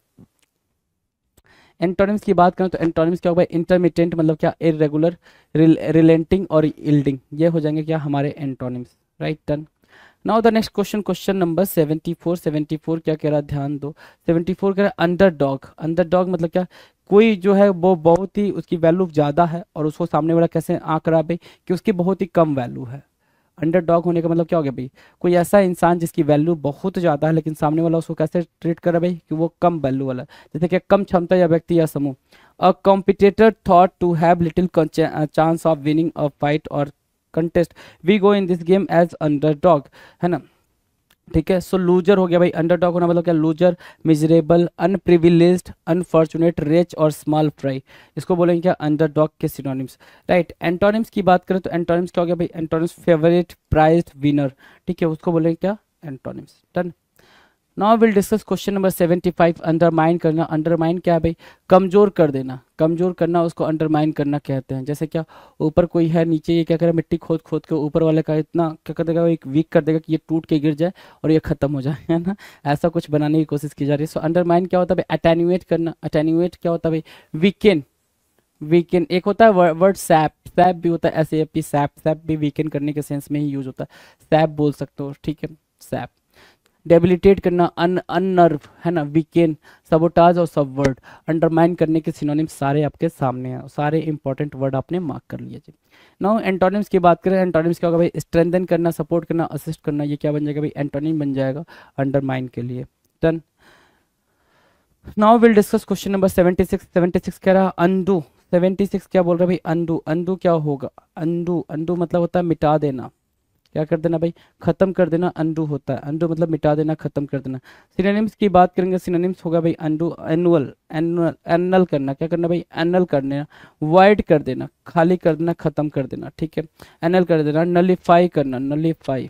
एंटोनिम्स की बात करें तो एंटोनिम्स क्या होगा इंटरमीडियंट मतलब क्या इरेगुलर रिलेंटिंग और इल्डिंग ये हो जाएंगे क्या हमारे antonyms right turn now the next question question number 74 74 क्या कह रहा ध्यान दो 74 कह रहा है अंडर डॉग अंडर डॉग मतलब क्या कोई जो है वो बहुत ही उसकी वैल्यू ज़्यादा है और उसको सामने वाला कैसे आँख रहा भाई कि उसकी बहुत ही कम वैल्यू है अंडर डॉग होने का मतलब क्या हो गया भाई कोई ऐसा इंसान जिसकी वैल्यू बहुत ज़्यादा है लेकिन सामने वाला उसको कैसे ट्रीट कर रहा भाई कि वो कम वैल्यू वाला जैसे कि कम क्षमता या व्यक्ति या समूह a competitor thought to have little chance of winning a fight और contest we go in this game as underdog है ना ठीक है सो लूजर हो गया भाई अंडरडॉग होना मतलब क्या loser miserable unprivileged unfortunate rich और स्मॉल फ्राई इसको बोलेंगे क्या अंडरडॉग के सिनोनिम्स राइट एंटोनिम्स की बात करें तो एंटोनिम्स क्या हो गया भाई एंटोनिम्स फेवरेट प्राइज विनर ठीक है उसको बोलेंगे क्या antonyms done now will discuss question number 75 undermine करना अंडरमाइन क्या है भाई कमजोर कर देना कमजोर करना उसको अंडरमाइन करना कहते हैं जैसे क्या ऊपर कोई है नीचे ये क्या करे मिट्टी खोद खोद के ऊपर वाले का इतना क्या कर देगा एक वीक कर देगा कि ये टूट के गिर जाए और ये खत्म हो जाए है ना ऐसा कुछ बनाने की कोशिश की जा रही है सो अंडरमाइन क्या होता है भाई अटेन्यूएट करना अटेन्यूएट क्या होता है भाई वीकेन वीकेंड एक होता है वर्ड सैप सैप भी होता है S A P sap sap भी वीकेंड करने के सेंस में ही यूज होता है सैप बोल सकते हो ठीक है सैप डेबिलिटेट करना अन अननर्व है ना वीकेन सबोटाज और सब वर्ड अंडरमाइन करने के सिनोनिम सारे आपके सामने हैं सारे इंपॉर्टेंट वर्ड आपने मार्क कर लिए जी नाउ एंटोनिम्स की बात करें एंटोनिम्स क्या होगा भाई स्ट्रेंथन करना सपोर्ट करना असिस्ट करना ये क्या बन जाएगा भाई एंटोनिम बन जाएगा अंडरमाइन के लिए done now will discuss question number seventy six seventy six कह रहा है अनडू सेवेंटी सिक्स क्या बोल रहा है भाई अनडू अनडू क्या होगा अनडू अनडू मतलब होता है मिटा देना क्या कर देना भाई खत्म कर देना अंडू होता है अंडू मतलब मिटा देना खत्म कर देना सिनेनिम्स की बात करेंगे सिनेनिम्स होगा भाई अंडू एनुअल एनुअल एनल करना क्या करना भाई एनल कर देना वाइड कर देना खाली कर देना खत्म कर देना ठीक है एनल कर देना नलीफाई करना नलीफाई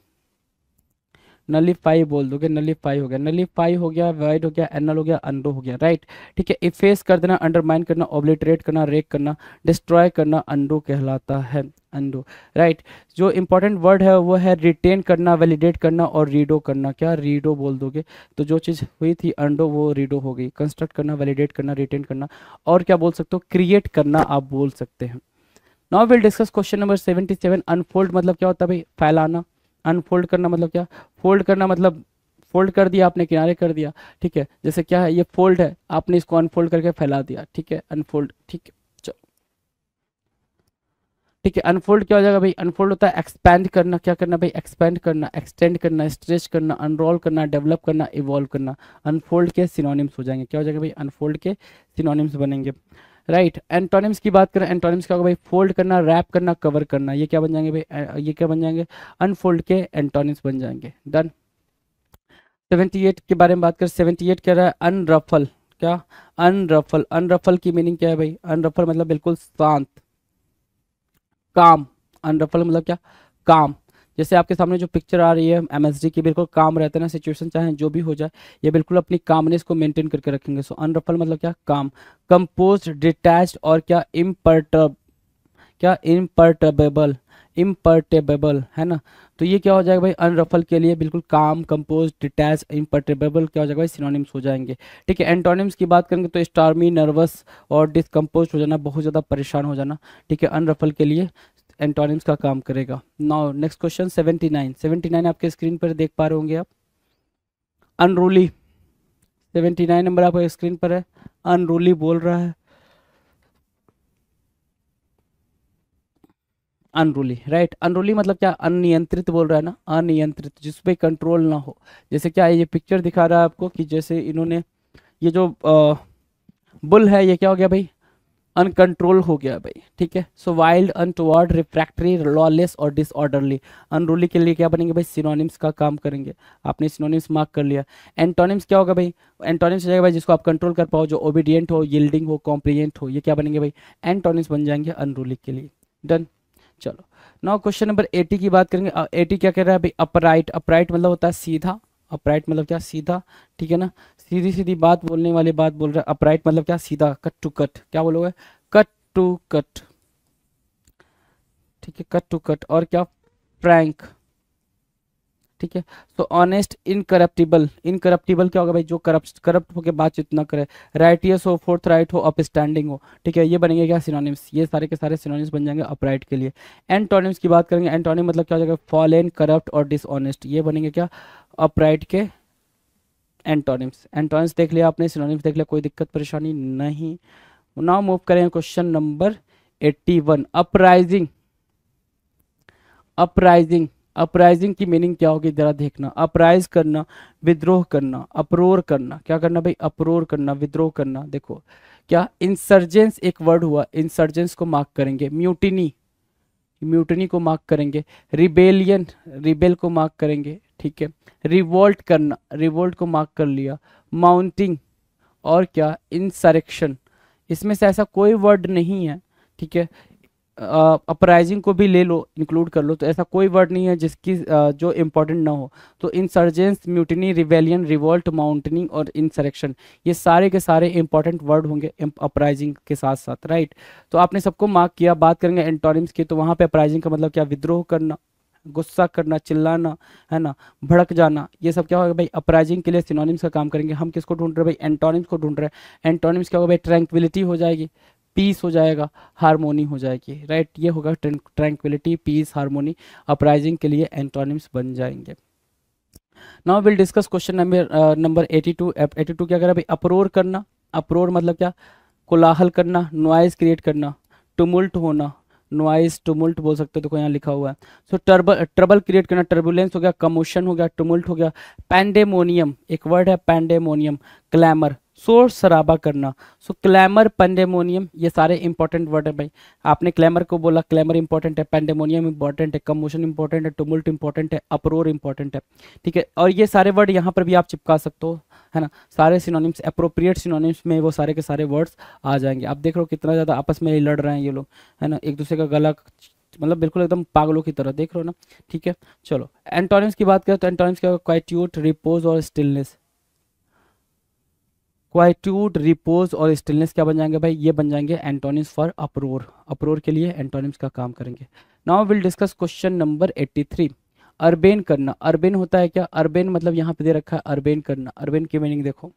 नलीफाई बोल दोगे नलीफाई हो गया नलीफाई हो गया वाइड हो गया एनल हो गया अंडो हो गया राइट ठीक है इफेस कर देना अंडरमाइन करना ऑब्लिटरेट करना रेक करना डिस्ट्रॉय करना अंडो कहलाता है अंडो राइट जो इंपॉर्टेंट वर्ड है वो है रिटेन करना वैलिडेट करना और रीडो करना क्या रीडो बोल दोगे तो जो चीज़ हुई थी अंडो वो रीडो हो गई कंस्ट्रक्ट करना वैलिडेट करना रिटेन करना और क्या बोल सकते हो क्रिएट करना आप बोल सकते हैं now will discuss question number seventy seven unfold मतलब क्या होता है भाई फैलाना अनफोल्ड करना मतलब क्या फोल्ड करना मतलब फोल्ड कर दिया आपने किनारे कर दिया ठीक है जैसे क्या है ये फोल्ड है आपने इसको अनफोल्ड करके फैला दिया ठीक है अनफोल्ड ठीक है ठीक है अनफोल्ड क्या हो जाएगा भाई अनफोल्ड होता है एक्सपैंड करना क्या करना भाई एक्सपैंड करना एक्सटेंड करना स्ट्रेच करना अनरोल करना डेवलप करना इवॉल्व करना अनफोल्ड के सिनोनिम्स हो जाएंगे क्या हो जाएगा भाई अनफोल्ड के सिनोनिम्स बनेंगे राइट right. एंटोनिम्स की बात करें एंटोनिम्स क्या होगा भाई फोल्ड करना रैप करना कवर करना ये क्या बन जाएंगे भाई ये क्या बन जाएंगे अनफोल्ड के एंटोनिम्स बन जाएंगे डन 78 के बारे में बात करें 78 कह रहा है अनरफल क्या अनरफल अनरफल की मीनिंग क्या है भाई अनरफल मतलब बिल्कुल शांत काम अनरफल मतलब क्या काम जैसे आपके सामने जो पिक्चर आ रही है एमएसडी की बिल्कुल काम रहते हैं ना सिचुएशन चाहे जो भी हो जाए ये बिल्कुल अपनी कामनेस को मेंटेन करके रखेंगे सो अनरफल मतलब क्या काम कंपोज डिटैच और क्या इम्पर्टब क्या इम्पर्टेबल इम्पर्टेबल है ना तो ये क्या हो जाएगा भाई अनरफल के लिए बिल्कुल काम कंपोज डिटैच इम्पर्टेबल क्या हो जाएगा भाई सिनोनिम्स हो जाएंगे ठीक है एंटोनिम्स की बात करेंगे तो स्टार्मी नर्वस और डिसकम्पोज हो जाना बहुत ज़्यादा परेशान हो जाना ठीक है अनरफल के लिए एंटोनिम्स का काम करेगा नाउ नेक्स्ट क्वेश्चन 79 79 आपके स्क्रीन पर देख पा रहे होंगे आप अनरूली 79 नंबर आपके स्क्रीन पर है अनरूली बोल रहा है अनरूली राइट अनरूली मतलब क्या अनियंत्रित बोल रहा है ना अनियंत्रित जिस पे कंट्रोल ना हो जैसे क्या ये पिक्चर दिखा रहा है आपको कि जैसे इन्होंने ये जो आ, बुल है ये क्या हो गया भाई अनकंट्रोल हो गया भाई ठीक है so wild untoward refractory lawless और डिसऑर्डरली अनरूली के लिए क्या बनेंगे भाई सिनोनिम्स का काम करेंगे आपने सिनोनिम्स मार्क कर लिया एंटोनिम्स क्या होगा भाई एंटोनिम्स हो जाएगा भाई जिसको आप कंट्रोल कर पाओ जो ओबीडियंट हो यिल्डिंग हो कॉम्प्रियंट हो ये क्या बनेंगे भाई एंटोनिम्स बन जाएंगे अनरूली के लिए डन चलो नौ क्वेश्चन नंबर एटी की बात करेंगे एटी uh, क्या कह रहा है भाई अपराइट अपराइट मतलब होता है सीधा अपराइट मतलब क्या सीधा ठीक है ना सीधी सीधी बात बोलने वाली बात बोल रहे अपराइट मतलब क्या सीधा कट टू कट क्या बोलोगे कट टू कट ठीक है कट टू कट और क्या प्रैंक ठीक है सो ऑनेस्ट इनकरप्टिबल इनकरप्टिबल क्या होगा भाई जो करप्ट करप्ट होकर बातचीत ना करे राइटियस हो फोर्थ राइट हो अपस्टैंडिंग हो ठीक है ये बनेंगे क्या सिनोनिम्स ये सारे के सारे सिनोनिम्स बन जाएंगे अपराइट के लिए एंटोनिम्स की बात करेंगे एंटोनिम मतलब क्या हो जाएगा फॉलेन करप्ट और डिसऑनेस्ट ये बनेंगे क्या अपराइट के एंटोनिम्स एंटोनिम्स देख लिया आपने सिनोनिम्स देख लिया कोई दिक्कत परेशानी नहीं नाउ मूव करें question number eighty one uprising uprising uprising की मीनिंग क्या होगी जरा देखना अपराइज करना विद्रोह करना अप्रोर करना क्या करना भाई अप्रोर करना विद्रोह करना देखो क्या इंसर्जेंस एक वर्ड हुआ इंसर्जेंस को मार्क करेंगे म्यूटिनी म्यूटनी को मार्क करेंगे रिबेलियन रिबेल को मार्क करेंगे ठीक है रिवोल्ट करना रिवोल्ट को मार्क कर लिया माउंटिंग और क्या इंसरेक्शन इसमें से ऐसा कोई वर्ड नहीं है ठीक है अपराइजिंग को भी ले लो इंक्लूड कर लो तो ऐसा कोई वर्ड नहीं है जिसकी आ, जो इम्पोर्टेंट ना हो तो insurgence mutiny rebellion revolt mounting और इंसरेक्शन ये सारे के सारे इंपॉर्टेंट वर्ड होंगे अपराइजिंग के साथ साथ राइट तो आपने सबको मार्क किया बात करेंगे एंटोनिम्स की तो वहाँ पर अपराइजिंग का मतलब क्या विद्रोह करना गुस्सा करना चिल्लाना है ना भड़क जाना ये सब क्या होगा भाई अपराइजिंग के लिए सिनोनिम्स का काम करेंगे हम किसको ढूंढ रहे हैं भाई एंटोनिम्स को ढूंढ रहे हैं एंटोनिम्स क्या होगा भाई ट्रैंक्विलिटी हो जाएगी पीस हो जाएगा हारमोनी हो जाएगी राइट ये होगा ट्रैंक्विलिटी पीस हारमोनी अपराइजिंग के लिए एंटोनिम्स बन जाएंगे now will discuss question number number 82 82 क्या करा भाई अप्रोर करना अप्रोर मतलब क्या कोलाहल करना नॉइज क्रिएट करना टुमुल्ट होना नॉइज टुमुल्ट बोल सकते हो देखो यहाँ लिखा हुआ है सो टर्बल ट्रबल क्रिएट करना टर्बुलेंस हो गया कमोशन हो गया टुमुल्ट हो गया पैंडेमोनियम एक वर्ड है पैंडेमोनियम क्लैमर शोर शराबा करना सो क्लैमर पेंडेमोनियम ये सारे इंपॉर्टेंट वर्ड है भाई आपने क्लैमर को बोला क्लैमर इंपॉर्टेंट है पेंडेमोनियम इंपॉर्टेंट है कमोशन इंपॉर्टेंट है टुमुल्ट इंपॉर्टेंट है अप्रोर इंपॉर्टेंट है ठीक है और ये सारे वर्ड यहाँ पर भी आप चिपका सकते हो है ना सारे सिनोनिम्स अप्रोप्रिएट सिनोनिम्स में वो सारे के सारे वर्ड्स आ जाएंगे आप देख रहे हो कितना ज़्यादा आपस में लड़ रहे हैं ये लोग है ना एक दूसरे का गला मतलब बिल्कुल एकदम पागलों की तरह देख रहे हो ना ठीक है चलो एंटोनिम्स की बात करें तो एंटोनिम्स क्या क्वाइट्यूट रिपोज और स्टिलनेस क्वाइट्यूड रिपोज और स्टिलनेस क्या बन जाएंगे भाई ये बन जाएंगे एंटोनिम्स फॉर अप्रोर अप्रोर के लिए एंटोनिम्स का काम करेंगे now will discuss question number 83 urbane करना अर्बेन होता है क्या अर्बेन मतलब यहाँ पे दे रखा है अर्बेन करना अर्बेन की मीनिंग देखो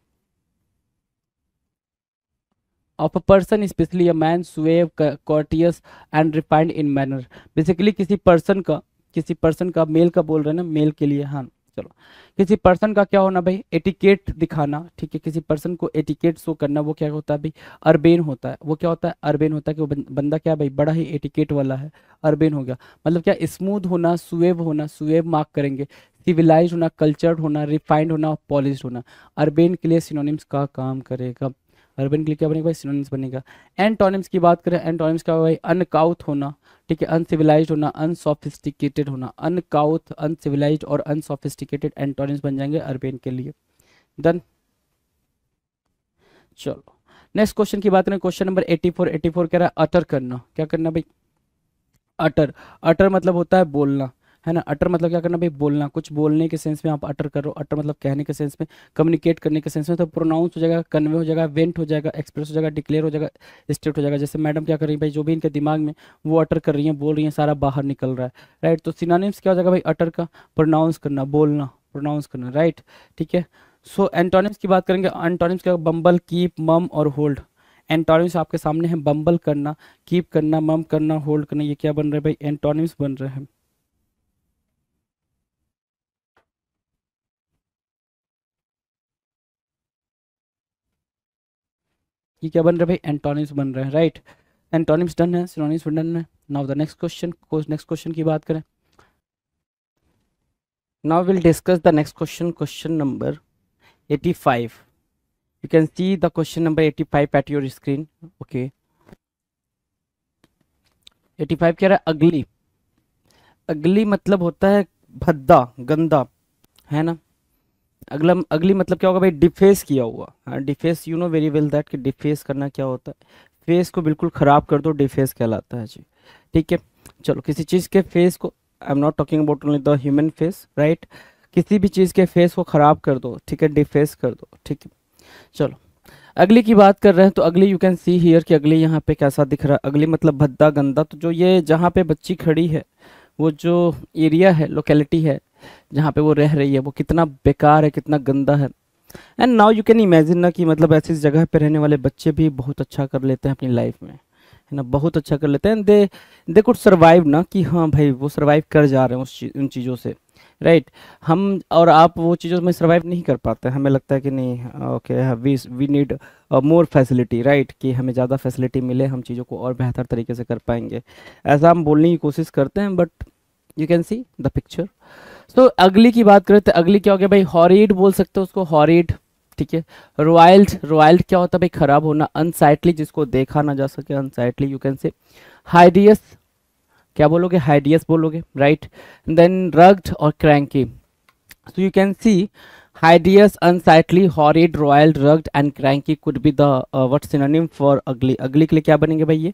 of a person specially a man suave courteous and refined in manner basically किसी पर्सन का किसी पर्सन का मेल का बोल रहे हैं ना मेल के लिए हाँ चलो किसी पर्सन का क्या होना भाई एटिकेट दिखाना ठीक है किसी पर्सन को एटिकेट शो करना वो क्या होता है भाई अरबेन होता है वो क्या होता है अरबेन होता है कि वो बंदा क्या भाई बड़ा ही एटिकेट वाला है अर्बेन हो गया मतलब क्या स्मूथ होना सुवेब होना सुवेब मार्क करेंगे सिविलाइज होना कल्चर्ड होना रिफाइंड होना पॉलिश होना अर्बेन के लिए सिनोनिम्स का काम करेगा अर्बन के लिए क्या बनेगा भाई सिनोनिम्स बनेगा एंटोनिम्स की बात करें एंटोनिम्स क्या होगा भाई अनकाउथ होना ठीक है अनसिविलाइज होना अनसोफिस्टिकेटेड होना अनकाउथ अनसिविलाइज और अनसोफिस्टिकेटेड एंटोनिम्स बन जाएंगे अर्बेन के लिए देन चलो नेक्स्ट क्वेश्चन की बात करें क्वेश्चन नंबर 84 84 कह रहा है अटर करना क्या करना भाई अटर अटर मतलब होता है बोलना है ना अटर मतलब क्या करना भाई बोलना कुछ बोलने के सेंस में आप अटर करो अटर मतलब कहने के सेंस में कम्युनिकेट करने के सेंस में तो प्रोनाउंस हो जाएगा कन्वे हो जाएगा वेंट हो जाएगा एक्सप्रेस हो जाएगा डिक्लेयर हो जाएगा स्टेट हो जाएगा जैसे मैडम क्या कर रही है भाई जो भी इनके दिमाग में वो अटर कर रही है बोल रही है सारा बाहर निकल रहा है राइट तो सिनानिम्स क्या हो जाएगा भाई अटर का प्रोनाउंस करना बोलना प्रोनाउंस करना राइट ठीक है सो एंटोनिम्स की बात करेंगे एंटोनिम्स क्या बम्बल कीप मम और होल्ड एंटोनिम्स आपके सामने है बम्बल करना कीप करना मम करना होल्ड करना ये क्या बन रहा है भाई एंटोनिम्स बन रहे हैं ये क्या बन रहा है भाई एंटोनिम्स बन रहे हैं राइट एंटोनिम्स डन है सिनोनिम्स डन है now the next question next question की बात करें now will discuss the next question question number eighty five 85 you can see the question number 85 at your screen okay 85 कह रहा है अगली अगली मतलब होता है भद्दा गंदा है ना अगला अगली मतलब क्या होगा भाई डिफेस किया हुआ हाँ deface you know very well that कि डिफेस करना क्या होता है फेस को बिल्कुल ख़राब कर दो डिफेस कहलाता है जी ठीक है चलो किसी चीज़ के फेस को I am not talking about only the human face right किसी भी चीज़ के फेस को ख़राब कर दो ठीक है डिफेस कर दो ठीक है चलो अगली की बात कर रहे हैं तो अगली यू कैन सी हियर कि अगली यहाँ पे कैसा दिख रहा है अगली मतलब भद्दा गंदा तो जो ये जहाँ पे बच्ची खड़ी है वो जो एरिया है लोकेलिटी है जहाँ पे वो रह रही है वो कितना बेकार है कितना गंदा है and now you can imagine ना कि मतलब ऐसी जगह पे रहने वाले बच्चे भी बहुत अच्छा कर लेते हैं अपनी लाइफ में है ना बहुत अच्छा कर लेते हैं दे दे कुड सर्वाइव ना कि हाँ भाई वो सर्वाइव कर जा रहे हैं उस चीज उन चीज़ों से राइट right. हम और आप वो चीज़ों में सर्वाइव नहीं कर पाते हमें लगता है कि नहीं okay we we need more facility right कि हमें ज़्यादा फैसिलिटी मिले हम चीज़ों को और बेहतर तरीके से कर पाएंगे ऐसा हम बोलने की कोशिश करते हैं but you can see the picture so ugly की बात करें तो अगली क्या हो गया भाई हॉरिड बोल सकते हो उसको हॉरिड ठीक है रॉयल्ड रॉयल्ड क्या होता है भाई खराब होना अनसाइटली जिसको देखा ना जा सके unsightly you can say hideous क्या बोलोगे हाइडियस बोलोगे राइट देन रग्ड और cranky so you can see hideous unsightly horrid roiled rugged and cranky could be the what synonym for ugly ugly के लिए क्या बनेंगे भाई ये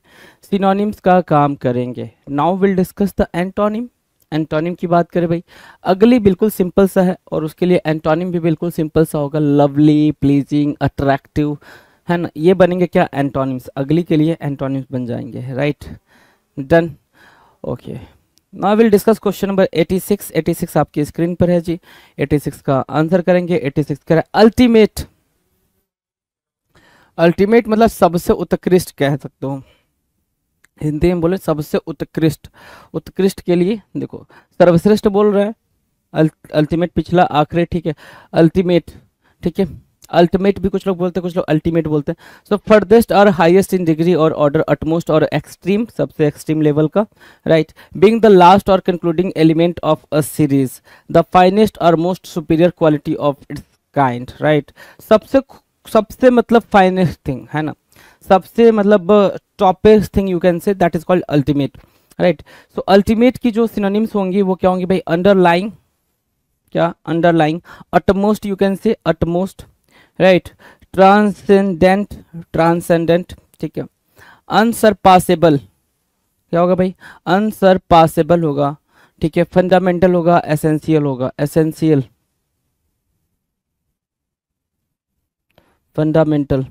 सिनोनिम्स का काम करेंगे now will discuss the antonym antonym की बात करें भाई अगली बिल्कुल सिंपल सा है और उसके लिए एंटोनिम भी बिल्कुल सिंपल सा होगा लवली प्लीजिंग अट्रैक्टिव है ना ये बनेंगे क्या एंटोनिम्स अगली के लिए एंटोनिम्स बन जाएंगे right done okay now will discuss question number 86 86 आपकी स्क्रीन पर है जी 86 का आंसर करेंगे 86 करें अल्टीमेट अल्टीमेट मतलब सबसे उत्कृष्ट कह सकते हो हिंदी में बोले सबसे उत्कृष्ट उत्कृष्ट के लिए देखो सर्वश्रेष्ठ बोल रहे हैं अल्टीमेट पिछला आखिरी ठीक है अल्टीमेट ठीक है अल्टीमेट भी कुछ लोग बोलते हैं कुछ लोग अल्टीमेट बोलते हैं सो फर्देस्ट और हाईएस्ट इन डिग्री और ऑर्डर अटमोस्ट और एक्सट्रीम सबसे एक्सट्रीम लेवल का राइट बीइंग द लास्ट और concluding element of a series the finest और most superior quality of its kind right सबसे सबसे मतलब फाइनेस्ट थिंग है ना सबसे मतलब toppest thing you can say that is called ultimate right so ultimate की जो सिनोनिम्स होंगी वो क्या होंगी भाई अंडरलाइंग क्या underlying utmost you can say utmost right transcendent transcendent ठीक है अनसरपासेबल क्या होगा भाई अनसरपासेबल होगा ठीक है फंडामेंटल होगा एसेंशियल होगा essential fundamental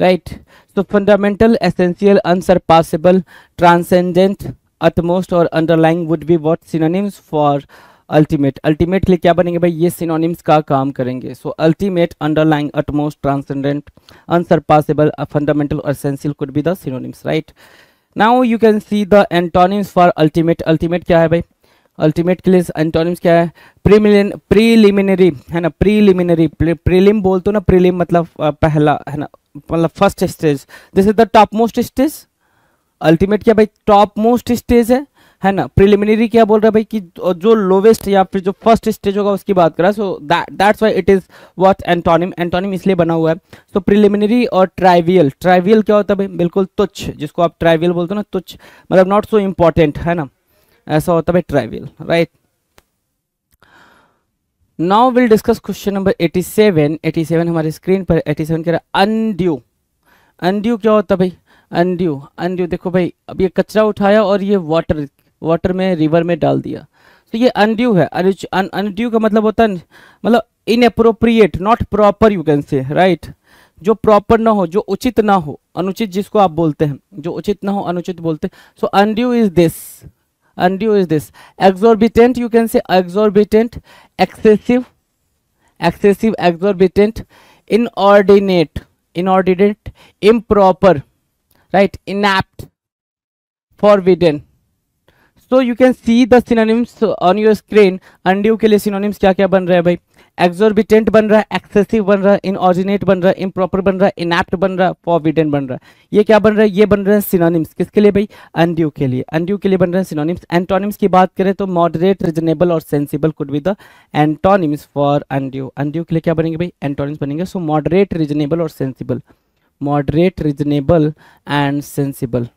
right so fundamental essential unsurpassable transcendent utmost और underlying would be what synonyms for ultimate ultimate लिए क्या बनेंगे भाई ये सिनोनिम्स का काम करेंगे so ultimate underlying utmost transcendent unsurpassable fundamental और essential could be the synonyms right now you can see the antonyms for ultimate ultimate क्या है भाई अल्टीमेट के लिए एंटोनिम्स क्या है प्रीमिलियन प्रीलिमिनरी है ना प्रीलिमिनरी प्रीलिम बोल तो ना प्रीलिम मतलब पहला है ना मतलब first stage this is the topmost stage ultimate क्या भाई टॉप मोस्ट स्टेज है है ना प्रिलिमिनरी क्या बोल रहा है भाई कि जो लोवेस्ट या फिर जो फर्स्ट स्टेज होगा उसकी बात करा so that's why it is what antonym antonym इसलिए बना हुआ है सो so, प्रिलिमिनरी और ट्राइवियल ट्राइवियल क्या होता है भाई बिल्कुल तुच्छ जिसको आप ट्राइवियल बोलते हो ना तुच्छ मतलब नॉट सो इम्पॉर्टेंट है ना ऐसा होता है trivial right now will discuss question number 87 87 हमारे स्क्रीन पर 87 कह रहा है अनड्यू अनड्यू क्या होता भाई अनड्यू अनड्यू देखो भाई अब ये कचरा उठाया और ये वाटर वाटर में रिवर में डाल दिया तो ये अनड्यू है अनड्यू का मतलब होता है मतलब inappropriate not proper you can say right जो प्रॉपर ना हो जो उचित ना हो अनुचित जिसको आप बोलते हैं जो उचित ना हो अनुचित बोलते हैं so undue is this undue is this exorbitant you can say exorbitant excessive excessive exorbitant inordinate inordinate improper right inapt forbidden so you can see the synonyms on your screen undue ke liye synonyms kya kya ban rahe hai bhai exorbitant बन रहा है excessive बन रहा है इनऑर्जिनेट बन रहा है improper बन रहा है इनैप्ट बन रहा है फॉरविडेंट बन रहा है ये क्या बन रहा है ये बन रहे हैं सिनोनिम्स किसके लिए भाई अनड्यू के लिए अनड्यू के लिए बन रहे हैं सिनोनिम्स एंटोनिम्स की बात करें तो मॉडरेट रिजनेबल और sensible could be the antonyms for undue undue के लिए क्या बनेंगे भाई एंटोनिम्स बनेंगे सो मॉडरेट रिजनेबल और sensible moderate reasonable and sensible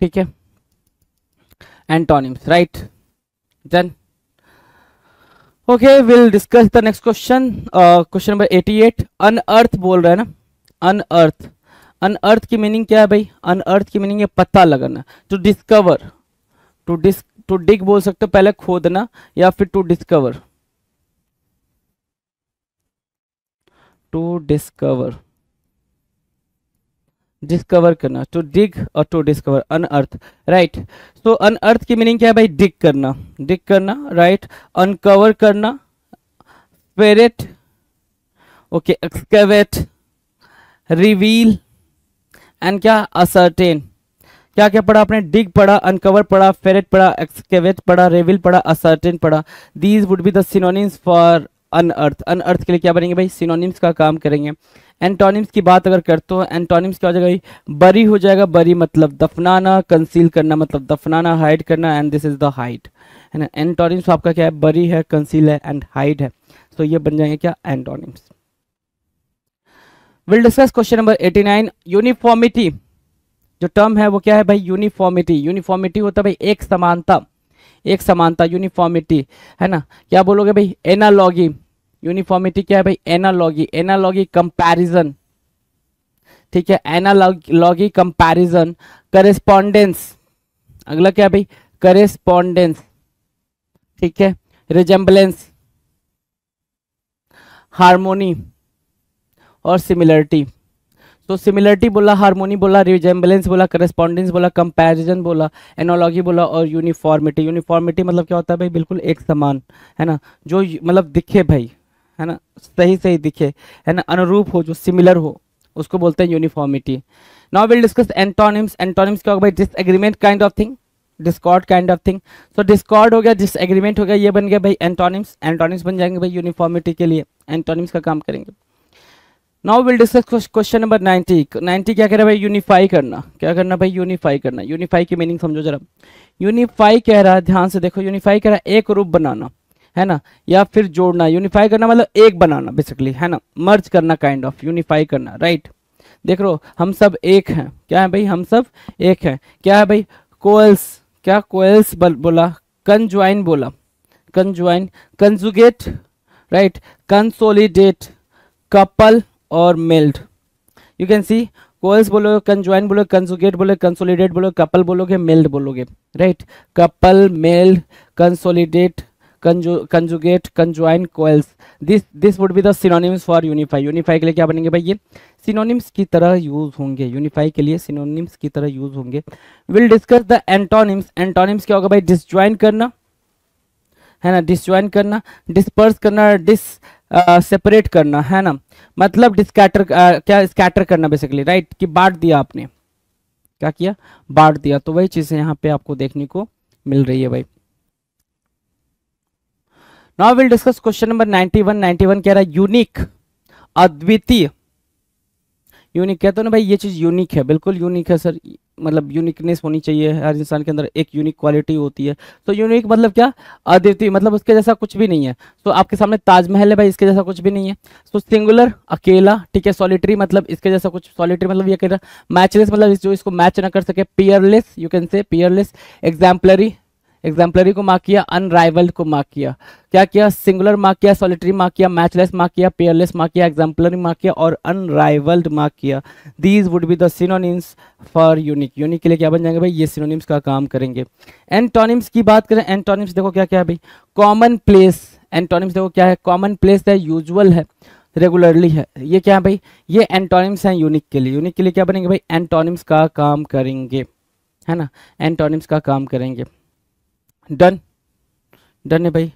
ठीक है antonyms right done okay we'll discuss the next question uh, question number 88 unearth बोल रहा है ना unearth अनअर्थ की मीनिंग क्या है भाई अनअर्थ की मीनिंग है पता लगाना to discover to dis to dig बोल सकते हो पहले खोदना या फिर to discover to discover discover करना टू डिग और to discover unearth right so unearth की मीनिंग क्या है भाई डिग करना डिग करना राइट right? अनकवर करना ferret okay excavate reveal and क्या असर्टेन क्या क्या पढ़ा आपने डिग पढ़ा अनकवर पढ़ा फेरेट पढ़ा एक्सकेवेट पढ़ा रिवील पढ़ा असर्टेन पढ़ा these would be for un for unearth unearth के लिए क्या बनेंगे भाई सिनोनिम्स का काम करेंगे एंटोनिम्स की बात अगर करते हो एंटोनिम्स क्या हो जाएगा बरी हो जाएगा बरी मतलब दफनाना कंसील करना मतलब दफनाना हाइड करना and this is the height है ना एंटोनिम्स तो आपका क्या है बरी है कंसील है एंड हाइड है सो so, ये बन जाएंगे क्या antonyms will discuss question number 89 uniformity जो टर्म है वो क्या है भाई यूनिफॉर्मिटी यूनिफॉर्मिटी होता है भाई एक समानता एक समानता यूनिफॉर्मिटी है ना क्या बोलोगे भाई एनालॉगी यूनिफॉर्मिटी क्या है भाई एनालॉगी एनालॉगी कंपैरिजन ठीक है एनालॉगी कंपैरिजन करेस्पॉन्डेंस अगला क्या है भाई करेस्पॉन्डेंस ठीक है रिजेंबलेंस हारमोनी और सिमिलरिटी तो सिमिलरिटी बोला हारमोनी बोला रिजेंबलेंस बोला करेस्पॉन्डेंस बोला कंपैरिजन बोला एनोलॉजी बोला और यूनिफॉर्मिटी यूनिफॉर्मिटी मतलब क्या होता है भाई बिल्कुल एक समान है ना जो मतलब दिखे भाई है ना सही सही दिखे है ना अनुरूप हो जो सिमिलर हो उसको बोलते हैं uniformity now will discuss antonyms antonyms क्या होगा भाई disagreement kind of thing discord kind of thing so discord हो गया डिसएग्रीमेंट हो गया ये बन गया भाई एंटोनिम्स एंटोनिम्स बन जाएंगे भाई यूनिफॉर्मिटी के लिए एंटोनिम्स का काम करेंगे now will discuss question number 90 90 क्या कह रहा है भाई यूनिफाई करना क्या करना भाई यूनिफाई करना यूनिफाई की मीनिंग समझो जरा यूनिफाई कह रहा है ध्यान से देखो यूनिफाई कह रहा है एक रूप बनाना है ना या फिर जोड़ना यूनिफाई करना मतलब एक बनाना बेसिकली है ना मर्ज करना काइंड ऑफ यूनिफाई करना राइट देख लो हम सब एक हैं क्या है भाई हम सब एक हैं क्या है भाई कोयल्स क्या कोयल्स बोला कंज्वाइन बोला conjoin conjugate right consolidate couple और meld you can see coalesce बोलोगे कंज्वाइन बोलोगे कंजुगेट बोलोगे कंसोलिडेट बोलोगे कपल बोलोगे मेल्ड बोलोगे right couple meld consolidate conjugate conjoin coalesce this this would be the synonyms for unify unify के लिए क्या बनेंगे भाई ये सिनोनिम्स की तरह यूज होंगे यूनिफाई के लिए सिनोनिम्स की तरह यूज होंगे will discuss the antonyms antonyms क्या होगा भाई डिसज्वाइन करना है ना डिसज्वाइन करना डिस्पर्स करना डिस सेपरेट uh, करना है ना मतलब डिस्कैटर uh, क्या स्कैटर करना बेसिकली राइट कि बांट दिया आपने क्या किया बांट दिया तो वही चीज़ें यहाँ पे आपको देखने को मिल रही है भाई now will discuss question number 91 91 कह रहा है यूनिक अद्वितीय यूनिक कहते हो ना भाई ये चीज़ यूनिक है बिल्कुल यूनिक है सर मतलब यूनिकनेस होनी चाहिए हर इंसान के अंदर एक यूनिक क्वालिटी होती है तो यूनिक मतलब क्या अद्वितीय मतलब उसके जैसा कुछ भी नहीं है तो आपके सामने ताजमहल है भाई इसके जैसा कुछ भी नहीं है तो सिंगुलर अकेला ठीक है सॉलिटरी मतलब इसके जैसा कुछ सॉलिटरी मतलब ये कह रहा मैचलेस मतलब जो इसको मैच ना कर सके peerless you can say peerless exemplary exemplary को मार्क किया अनराइवल्ड को मार्क किया क्या किया सिंगुलर मार्क किया सॉलिटरी मार्क किया मैचलेस मार्क किया पेयरलेस मार्क किया एग्जाम्पलरी मार्क किया और अनराइवल्ड मार्क किया these would be the synonyms for unique unique के लिए क्या बन जाएंगे भाई ये सिनोनिम्स का काम करेंगे एंटोनिम्स की बात करें एंटोनिम्स देखो क्या क्या है भाई कॉमन प्लेस एंटोनिम्स देखो क्या है कॉमन प्लेस है यूजल है रेगुलरली है ये क्या है भाई ये एंटोनिम्स हैं यूनिक के लिए यूनिक के लिए क्या बनेंगे भाई एंटोनिम्स का काम करेंगे है ना एंटोनिम्स का काम करेंगे डन डन है भाई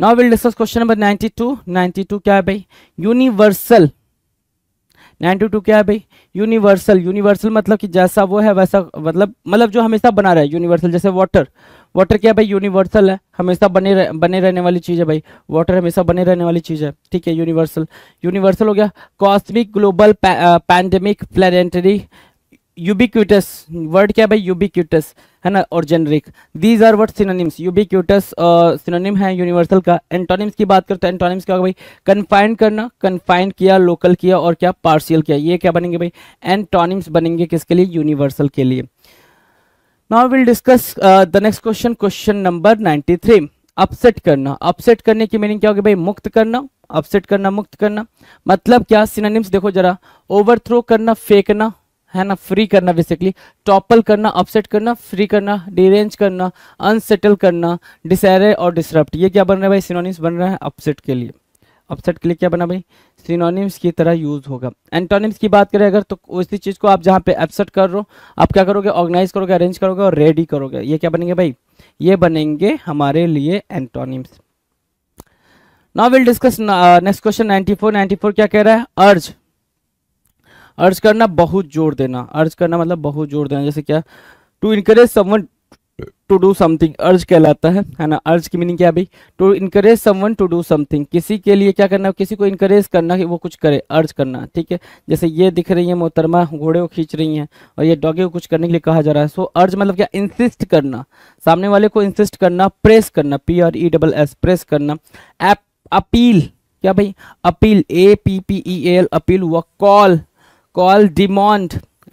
now will discuss question number 92 92 क्या है भाई यूनिवर्सल 92 क्या है भाई यूनिवर्सल यूनिवर्सल मतलब कि जैसा वो है वैसा मतलब मतलब जो हमेशा बना रहा है यूनिवर्सल जैसे वाटर वाटर क्या है भाई यूनिवर्सल है हमेशा बने रह, बने रहने वाली चीज़ है भाई वाटर हमेशा बने रहने वाली चीज़ है ठीक है यूनिवर्सल यूनिवर्सल हो गया cosmic global pandemic planetary ubiquitous word क्या भाई यूबिक्यूटस है ना और generic these are word synonyms ubiquitous synonym है यूनिवर्सल का एंटोनिम्स की बात करते हैं एंटोनिम्स क्या भाई कन्फाइंड करना कन्फाइंड किया लोकल किया और क्या पार्सियल किया ये क्या बनेंगे भाई एंटोनिम्स बनेंगे किसके लिए यूनिवर्सल के लिए now will discuss the next question question number ninety three upset करना अपसेट करने की मीनिंग क्या होगी भाई मुक्त करना अपसेट करना मुक्त करना मतलब क्या सिनोनिम्स देखो जरा ओवरथ्रो करना फेंकना है ना फ्री करना बेसिकली टॉपल करना अपसेट करना फ्री करना डिरेंज करना अनसेटल करना डिसरे और डिसरप्ट ये क्या बन रहा है भाई सिनोनिम्स बन रहा है अपसेट के लिए अपसेट के लिए क्या बना भाई सिनोनिम्स की तरह यूज होगा एंटोनिम्स की बात करें अगर तो उसी चीज़ को आप जहाँ पे अपसेट कर रहे हो आप क्या करोगे ऑर्गेनाइज करोगे अरेंज करोगे और रेडी करोगे ये क्या बनेंगे भाई ये बनेंगे हमारे लिए antonyms now will discuss next question 94 94 क्या कह रहा है अर्ज अर्ज करना बहुत जोर देना अर्ज करना मतलब बहुत जोर देना जैसे क्या to encourage someone to do something urge कहलाता है है ना अर्ज की मीनिंग क्या भाई to encourage someone to do something किसी के लिए क्या करना किसी को इनकरेज करना कि वो कुछ करे अर्ज करना ठीक है जैसे ये दिख रही है मोहतरमा घोड़े को खींच रही है और ये डॉगे को कुछ करने के लिए कहा जा रहा है सो so, अर्ज मतलब क्या इंसिस्ट करना सामने वाले को इंसिस्ट करना प्रेस करना P R E double S press करना एप अपील क्या भाई appeal A P P E L appeal हुआ कॉल कॉल डिमांड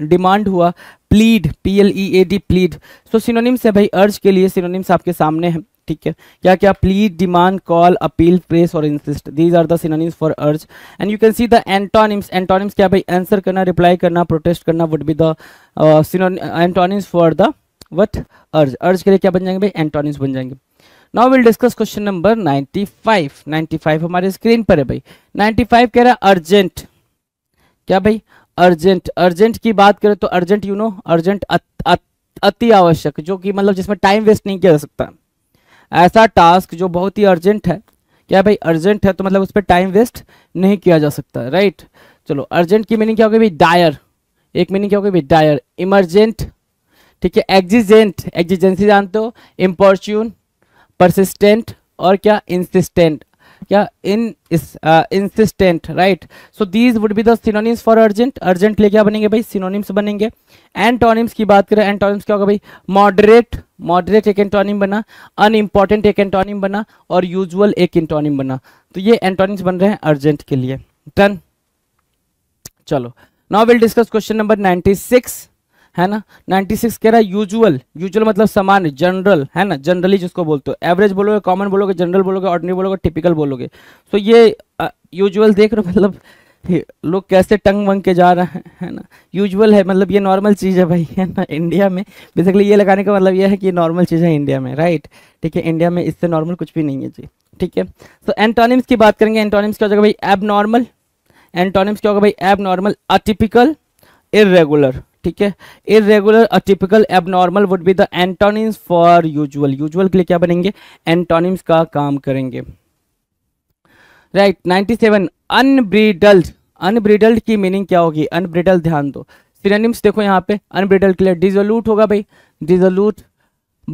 डिमांड हुआ plead P L E A D plead so synonyms है भाई अर्ज के लिए सिनोनिम्स आपके सामने हैं ठीक है क्या क्या plead demand call appeal press और insist these are the synonyms for urge and you can see the antonyms antonyms क्या भाई आंसर करना रिप्लाई करना प्रोटेस्ट करना would be the antonyms for the what urge urge के लिए क्या बन जाएंगे भाई एंटोनिम्स बन जाएंगे now will discuss question number 95 95 हमारे स्क्रीन पर है भाई 95 कह रहा है अर्जेंट क्या भाई अर्जेंट अर्जेंट की बात करें तो अर्जेंट यू नो अर्जेंट अति आवश्यक जो कि मतलब जिसमें टाइम वेस्ट नहीं किया जा सकता ऐसा टास्क जो बहुत ही अर्जेंट है क्या भाई अर्जेंट है तो मतलब उस पर टाइम वेस्ट नहीं किया जा सकता राइट चलो अर्जेंट की मीनिंग क्या होगी भाई डायर एक मीनिंग क्या होगी भाई डायर इमरजेंट ठीक है एग्जिजेंट एग्जिजेंसी जानते हो इम्पॉर्च्यून परसिस्टेंट और क्या इंसिस्टेंट या in insistent right so these would be synonyms for urgent urgent लेके क्या बनेंगे भाई सिनोनिम्स बनेंगे एंटोनिम्स की बात करें एंटोनिम्स क्या होगा भाई मॉडरेट मॉडरेट एक एंटोनिम बना अनइम्पॉर्टेंट एक एंटोनिम बना और यूजुअल एक एंटोनिम बना तो ये एंटोनिम्स बन रहे हैं अर्जेंट के लिए डन चलो now will discuss question number ninety six है ना 96 कह रहा है यूजुअल यूजुअल मतलब सामान्य जनरल है ना जनरली जिसको बोलते हो एवरेज बोलोगे कॉमन बोलोगे जनरल बोलोगे ऑर्डनरी बोलोगे टिपिकल बोलोगे सो ये यूजुअल देख रहे हो मतलब लोग कैसे टंग वंग के जा रहे हैं है ना यूजुअल है मतलब ये नॉर्मल चीज़ है भाई है ना इंडिया में बेसिकली ये लगाने का मतलब ये है कि नॉर्मल चीज़ है इंडिया में राइट ठीक है इंडिया में इससे नॉर्मल कुछ भी नहीं है जी ठीक है सो एंटोनिम्स की बात करेंगे एंटोनिम्स क्या हो जाएगा भाई एब नॉर्मल एंटोनिम्स क्या होगा भाई एब नॉर्मल अटिपिकल इरेगुलर ठीक है irregular atypical abnormal would be the antonyms for usual usual के लिए क्या बनेंगे एंटोनिम्स का काम करेंगे right ninety seven unbridled unbridled की मीनिंग क्या होगी अनब्रिडल ध्यान दो सिनोनिम्स देखो यहाँ पे अनब्रिडल के लिए डिजोलूट होगा भाई डिजोलूट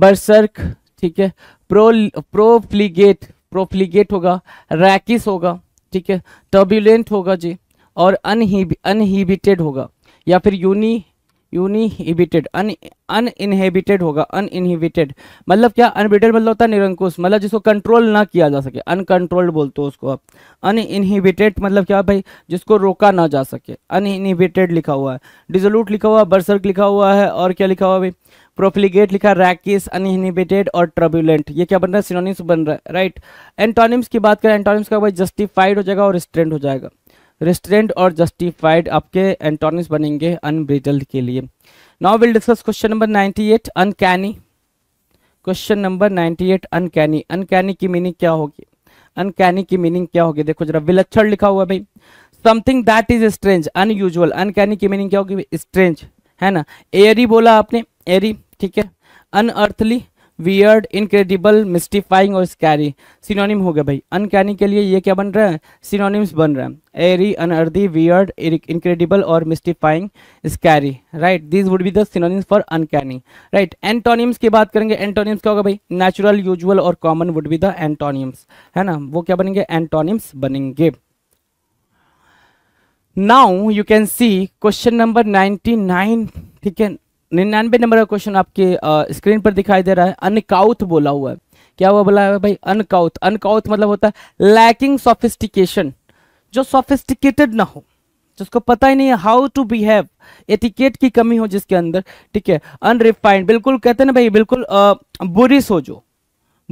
बर्सर्क ठीक है प्रो प्रोफ्लीगेट प्रोफ्लीगेट होगा रैकिस होगा ठीक है टर्ब्यूलेंट होगा जी और अनहीब अनहीबिटेड होगा या फिर यूनि यूनिहिबिटेड अन इनहेबिटेड होगा अनइनहिबिटेड मतलब क्या अनबिटेड मतलब होता है निरंकुश मतलब जिसको कंट्रोल ना किया जा सके अनकंट्रोल्ड बोलते हो उसको आप अनइनहिबिटेड मतलब क्या भाई जिसको रोका ना जा सके अनइनहिबिटेड लिखा हुआ है डिजोलूट लिखा हुआ है बर्सर्क लिखा हुआ है और क्या लिखा हुआ भाई प्रोफिलिगेट लिखा रैकिस अनहिबिटेड और ट्रब्यूलेंट ये क्या बन रहा है सिनोनिम्स बन रहा है राइट एंटोनिम्स की बात करें एंटोनिम्स का भाई जस्टिफाइड हो जाएगा और स्ट्रेंड हो जाएगा रेस्टोरेंट और जस्टिफाइड आपके एंटोनिस बनेंगे अनब्रिटल्ड के लिए now will discuss question number 98 uncanny question number 98 uncanny uncanny की मीनिंग क्या होगी अनकैनी की मीनिंग क्या होगी देखो जरा विलक्षण लिखा हुआ भाई something that is strange unusual uncanny की मीनिंग क्या होगी स्ट्रेंज है ना एरी बोला आपने एरी ठीक है अनअर्थली वियर्ड इनक्रेडिबल मिस्टिफाइंग और स्कैरी सिनोनिम हो गया भाई अनकैनी के लिए ये क्या बन रहा है सिनोनिम्स बन रहा है एरी अनअर्दी वियर्ड इनक्रेडिबल और mystifying scary right this would be the synonyms for uncanny right antonyms की बात करेंगे एंटोनिम्स क्या होगा भाई नेचुरल यूजुअल और common would be the antonyms है ना वो क्या बनेंगे एंटोनिम्स बनेंगे now you can see question number ninety nine ठीक है निन्यानवे नंबर का क्वेश्चन आपके स्क्रीन पर दिखाई दे रहा है अनकाउथ बोला हुआ है क्या हुआ बोला है भाई अनकाउथ अनकाउथ मतलब होता है लैकिंग सोफिस्टिकेशन जो सोफिस्टिकेटेड ना हो जिसको पता ही नहीं है हाउ टू बिहेव एटिकेट की कमी हो जिसके अंदर ठीक है अनरिफाइंड बिल्कुल कहते हैं ना भाई बिल्कुल बुरिस हो जो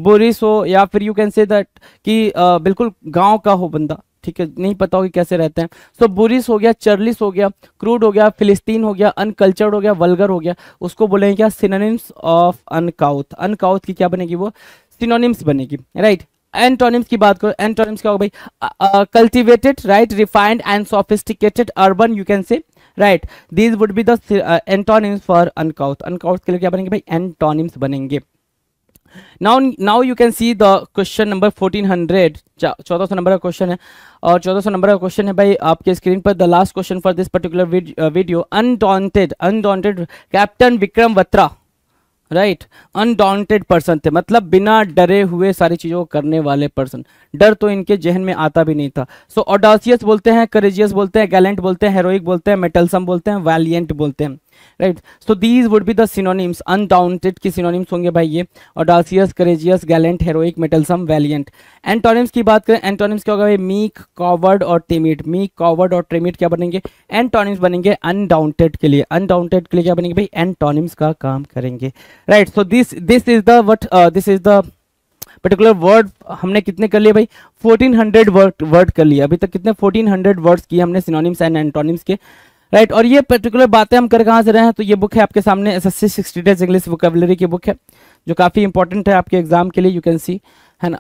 बुरिस हो या फिर यू कैन से दैट कि आ, बिल्कुल गांव का हो बंदा ठीक है नहीं पता होगी कैसे रहते हैं सो so, बुरिस हो गया चर्लिस हो गया क्रूड हो गया फिलिस्तीन हो गया अनकल्चर्ड हो गया वलगर हो गया उसको बोलेंगे क्या सिनोनिम्स ऑफ अनकाउथ अनकाउथ की क्या बनेगी वो सिनोनिम्स बनेगी राइट एंटोनिम्स की बात करो एंटोनिम्स क्या होगा भाई cultivated right refined and sophisticated urban you can say right this would be the antonyms for uncouth uncouth के लिए क्या बनेंगे भाई एंटोनिम्स बनेंगे now now you can see the question number fourteen hundred चौदह सौ नंबर का क्वेश्चन है और चौदह सौ नंबर का क्वेश्चन है भाई आपके स्क्रीन पर the last question for this particular video undaunted undaunted captain Vikram Batra right undaunted person थे मतलब बिना डरे हुए सारी चीज़ों को करने वाले पर्सन डर तो इनके जहन में आता भी नहीं था सो so, ऑडासियस बोलते हैं करेजियस बोलते हैं गैलेंट बोलते हैं हेरोइक बोलते हैं मेटलसम बोलते हैं वैलियंट बोलते हैं right so these would be the synonyms undaunted की सिनोनिम्स होंगे भाई ये और audacious courageous gallant heroic mettlesome valiant antonyms की बात करें एंटोनिम्स क्या होगा भाई मीक कॉवर्ड और टेमिट मीक कॉवर्ड और टेमिट क्या बनेंगे एंटोनिम्स बनेंगे अनडाउंटेड के लिए अनडाउंटेड के लिए क्या बनेंगे भाई एंटोनिम्स का काम करेंगे right so this this is the what this is the particular word हमने कितने कर लिए भाई 1400 वर्ड वर्ड कर लिए अभी तक कितने 1400 हंड्रेड वर्ड्स किए हमने सिनोनिम्स एंड एंटोनिम्स के राइट और ये पर्टिकुलर बातें हम कर कहाँ से रहे हैं तो ये बुक है आपके सामने S S C sixty days English vocabulary की बुक है जो काफ़ी इंपॉर्टेंट है आपके एग्जाम के लिए यू कैन सी है ना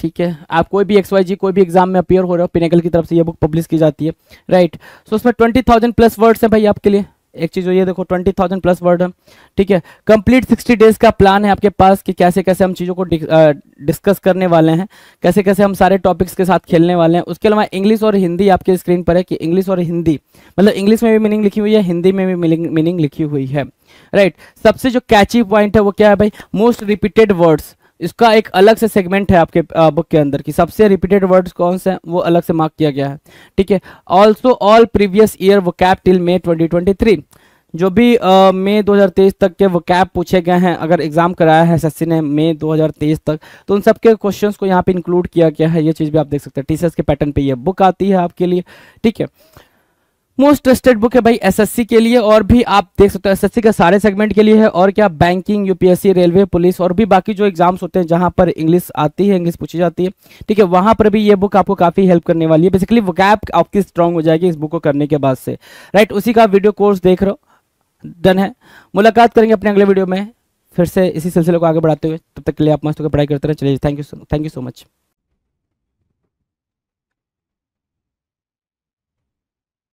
ठीक है आप कोई भी एक्स वाई जी कोई भी एग्जाम में अपियर हो रहे हो पिनेकल की तरफ से ये बुक पब्लिश की जाती है राइट सो उसमें ट्वेंटी थाउजेंड प्लस वर्ड्स हैं भाई आपके लिए एक चीज ये देखो ट्वेंटी थाउजेंड प्लस वर्ड है ठीक है कंप्लीट सिक्सटी डेज का प्लान है आपके पास कि कैसे कैसे हम चीज़ों को डिस्कस करने वाले हैं कैसे कैसे हम सारे टॉपिक्स के साथ खेलने वाले हैं उसके अलावा इंग्लिश और हिंदी आपके स्क्रीन पर है कि इंग्लिश और हिंदी मतलब इंग्लिश में भी मीनिंग लिखी हुई है हिंदी में भी मीनिंग लिखी हुई है राइट right. सबसे जो कैची पॉइंट है वो क्या है भाई मोस्ट रिपीटेड वर्ड्स इसका एक अलग से सेगमेंट है आपके बुक के अंदर कि सबसे रिपीटेड वर्ड्स कौन से हैं वो अलग से मार्क किया गया है ठीक है ऑल्सो ऑल प्रीवियस ईयर वो कैप टिल मे 2023 जो भी मई 2023 तक के वो कैप पूछे गए हैं अगर एग्जाम कराया है एस ने मई 2023 तक तो उन सबके क्वेश्चंस को यहाँ पे इंक्लूड किया गया है ये चीज़ भी आप देख सकते हैं टीचर्स के पैटर्न पे ये बुक आती है आपके लिए ठीक है मोस्ट ट्रस्टेड बुक है भाई एसएससी के लिए और भी आप देख सकते हो एसएससी का सारे सेगमेंट के लिए है और क्या बैंकिंग यूपीएससी रेलवे पुलिस और भी बाकी जो एग्जाम्स होते हैं जहां पर इंग्लिश आती है इंग्लिश पूछी जाती है ठीक है वहां पर भी ये बुक आपको काफी हेल्प करने वाली है बेसिकली गैप आपकी स्ट्रांग हो जाएगी इस बुक को करने के बाद से राइट उसी का वीडियो कोर्स देख रहे हो डन है मुलाकात करेंगे अपने अगले वीडियो में फिर से इसी सिलसिले को आगे बढ़ाते हुए तब तक के लिए आप मस्त होकर पढ़ाई करते रहे चलिए thank you thank you so much